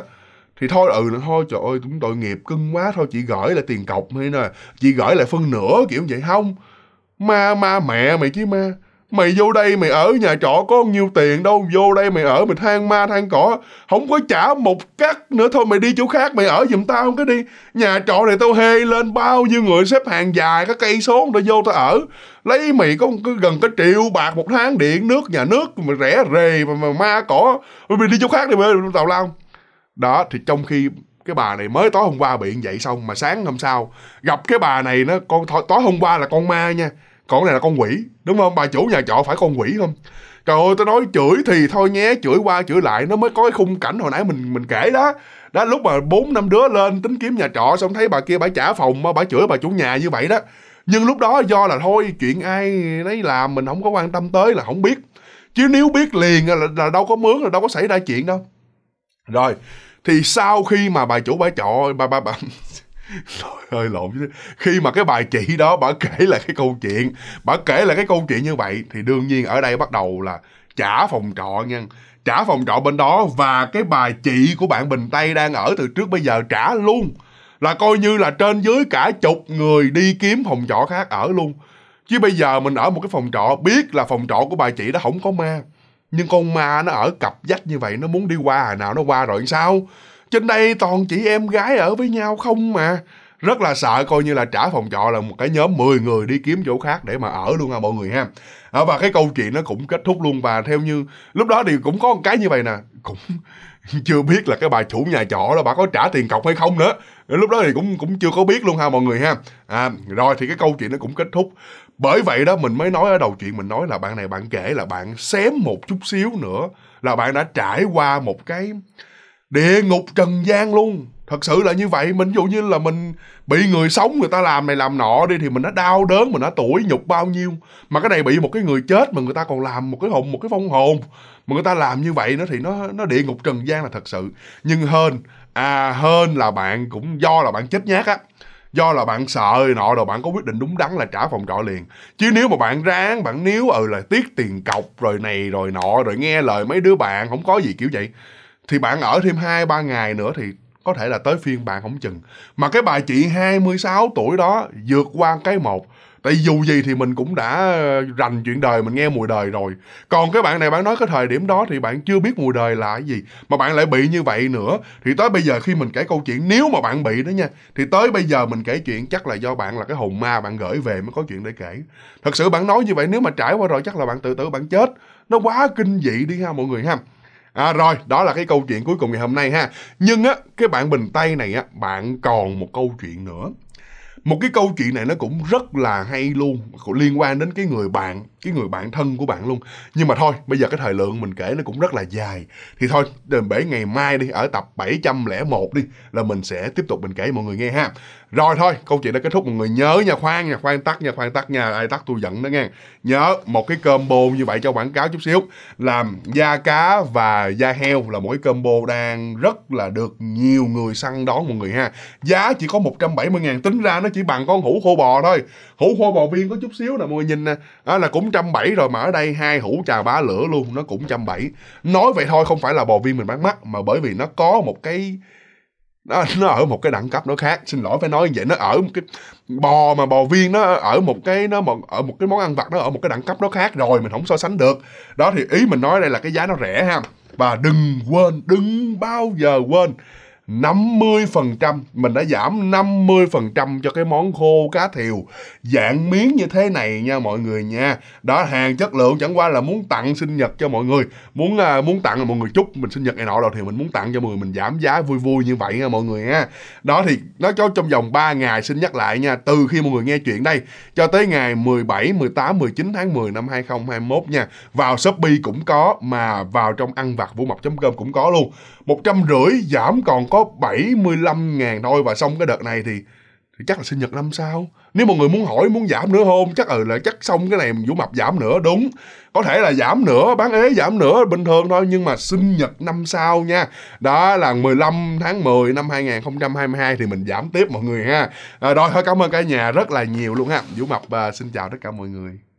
thì thôi ừ là thôi trời ơi cũng tội nghiệp cưng quá thôi chị gửi lại tiền cọc hay nè chị gửi lại phân nửa kiểu vậy không ma ma mẹ mày chứ ma mày vô đây mày ở nhà trọ có nhiêu tiền đâu vô đây mày ở mày than ma than cỏ không có trả một cắt nữa thôi mày đi chỗ khác mày ở giùm tao không có đi nhà trọ này tao hê lên bao nhiêu người xếp hàng dài các cây số để vô tao ở lấy mày có gần cái triệu bạc một tháng điện nước nhà nước mà rẻ rề mà, mà ma cỏ mày, đi chỗ khác đi mày tào lao đó thì trong khi cái bà này mới tối hôm qua bị vậy xong mà sáng hôm sau gặp cái bà này nó con tối hôm qua là con ma nha còn này là con quỷ đúng không bà chủ nhà trọ phải con quỷ không trời ơi tôi nói chửi thì thôi nhé chửi qua chửi lại nó mới có cái khung cảnh hồi nãy mình mình kể đó đó lúc mà bốn năm đứa lên tính kiếm nhà trọ xong thấy bà kia bà trả phòng mà bà chửi bà chủ nhà như vậy đó nhưng lúc đó do là thôi chuyện ai nấy làm mình không có quan tâm tới là không biết chứ nếu biết liền là, là đâu có mướn là đâu có xảy ra chuyện đâu rồi thì sau khi mà bà chủ bà trọ bà bà bà trời ơi lộn chứ khi mà cái bài chị đó bà kể là cái câu chuyện bà kể là cái câu chuyện như vậy thì đương nhiên ở đây bắt đầu là trả phòng trọ nha trả phòng trọ bên đó và cái bài chị của bạn Bình Tây đang ở từ trước bây giờ trả luôn là coi như là trên dưới cả chục người đi kiếm phòng trọ khác ở luôn chứ bây giờ mình ở một cái phòng trọ biết là phòng trọ của bà chị đó không có ma nhưng con ma nó ở cặp dách như vậy nó muốn đi qua hà nào nó qua rồi sao trên đây toàn chị em gái ở với nhau không mà rất là sợ coi như là trả phòng trọ là một cái nhóm 10 người đi kiếm chỗ khác để mà ở luôn à mọi người ha à, và cái câu chuyện nó cũng kết thúc luôn và theo như lúc đó thì cũng có một cái như vậy nè cũng chưa biết là cái bà chủ nhà trọ là bà có trả tiền cọc hay không nữa lúc đó thì cũng cũng chưa có biết luôn ha mọi người ha à, rồi thì cái câu chuyện nó cũng kết thúc bởi vậy đó mình mới nói ở đầu chuyện mình nói là bạn này bạn kể là bạn xém một chút xíu nữa là bạn đã trải qua một cái địa ngục trần gian luôn thật sự là như vậy mình dụ như là mình bị người sống người ta làm này làm nọ đi thì mình nó đau đớn mình nó tủi nhục bao nhiêu mà cái này bị một cái người chết mà người ta còn làm một cái hồn một cái phong hồn mà người ta làm như vậy nữa thì nó nó địa ngục trần gian là thật sự nhưng hơn à hơn là bạn cũng do là bạn chết nhát á do là bạn sợ nọ rồi bạn có quyết định đúng đắn là trả phòng trọ liền chứ nếu mà bạn ráng bạn níu ừ là tiếc tiền cọc rồi này rồi nọ rồi nghe lời mấy đứa bạn không có gì kiểu vậy thì bạn ở thêm 2 3 ngày nữa thì có thể là tới phiên bạn không chừng. Mà cái bà chị 26 tuổi đó vượt qua cái một Tại dù gì thì mình cũng đã ờ, rành chuyện đời, mình nghe mùi đời rồi. Còn cái bạn này bạn nói cái thời điểm đó thì bạn chưa biết mùi đời là cái gì. Mà bạn lại bị như vậy nữa. Thì tới bây giờ khi mình kể câu chuyện, nếu mà bạn bị đó nha, thì tới bây giờ mình kể chuyện chắc là do bạn là cái hồn ma bạn gửi về mới có chuyện để kể. Thật sự bạn nói như vậy nếu mà trải qua rồi chắc là bạn tự tử bạn chết. Nó quá kinh dị đi ha mọi người ha à, rồi đó là cái câu chuyện cuối cùng ngày hôm nay ha nhưng á cái bạn bình tây này á bạn còn một câu chuyện nữa một cái câu chuyện này nó cũng rất là hay luôn liên quan đến cái người bạn cái người bạn thân của bạn luôn nhưng mà thôi bây giờ cái thời lượng mình kể nó cũng rất là dài thì thôi để ngày mai đi ở tập 701 đi là mình sẽ tiếp tục mình kể mọi người nghe ha rồi thôi câu chuyện đã kết thúc mọi người nhớ nha khoan nha khoan tắt nha khoan tắt nha ai tắt tôi giận đó nghe nhớ một cái combo như vậy cho quảng cáo chút xíu làm da cá và da heo là mỗi combo đang rất là được nhiều người săn đón mọi người ha giá chỉ có 170 ngàn tính ra nó chỉ bằng con hũ khô bò thôi hũ khô bò viên có chút xíu nè mọi người nhìn nè à, là cũng trăm bảy rồi mà ở đây hai hũ trà bá lửa luôn nó cũng trăm bảy nói vậy thôi không phải là bò viên mình bán mắc mà bởi vì nó có một cái nó nó ở một cái đẳng cấp nó khác xin lỗi phải nói như vậy nó ở một cái bò mà bò viên nó ở một cái nó một ở một cái món ăn vặt nó ở một cái đẳng cấp nó khác rồi mình không so sánh được đó thì ý mình nói đây là cái giá nó rẻ ha và đừng quên đừng bao giờ quên 50% mình đã giảm 50% cho cái món khô cá thiều dạng miếng như thế này nha mọi người nha đó hàng chất lượng chẳng qua là muốn tặng sinh nhật cho mọi người muốn à, muốn tặng là mọi người chúc mình sinh nhật này nọ rồi thì mình muốn tặng cho mọi người mình giảm giá vui vui như vậy nha mọi người nha đó thì nó cho trong vòng 3 ngày xin nhắc lại nha từ khi mọi người nghe chuyện đây cho tới ngày 17 18 19 tháng 10 năm 2021 nha vào Shopee cũng có mà vào trong ăn vặt vũ mập.com cũng có luôn một trăm rưỡi giảm còn có 75 ngàn thôi và xong cái đợt này thì thì chắc là sinh nhật năm sau nếu mọi người muốn hỏi muốn giảm nữa không chắc ừ là chắc xong cái này vũ mập giảm nữa đúng có thể là giảm nữa bán ế giảm nữa bình thường thôi nhưng mà sinh nhật năm sau nha đó là 15 tháng 10 năm 2022 thì mình giảm tiếp mọi người ha à, rồi thôi cảm ơn cả nhà rất là nhiều luôn ha vũ mập à, xin chào tất cả mọi người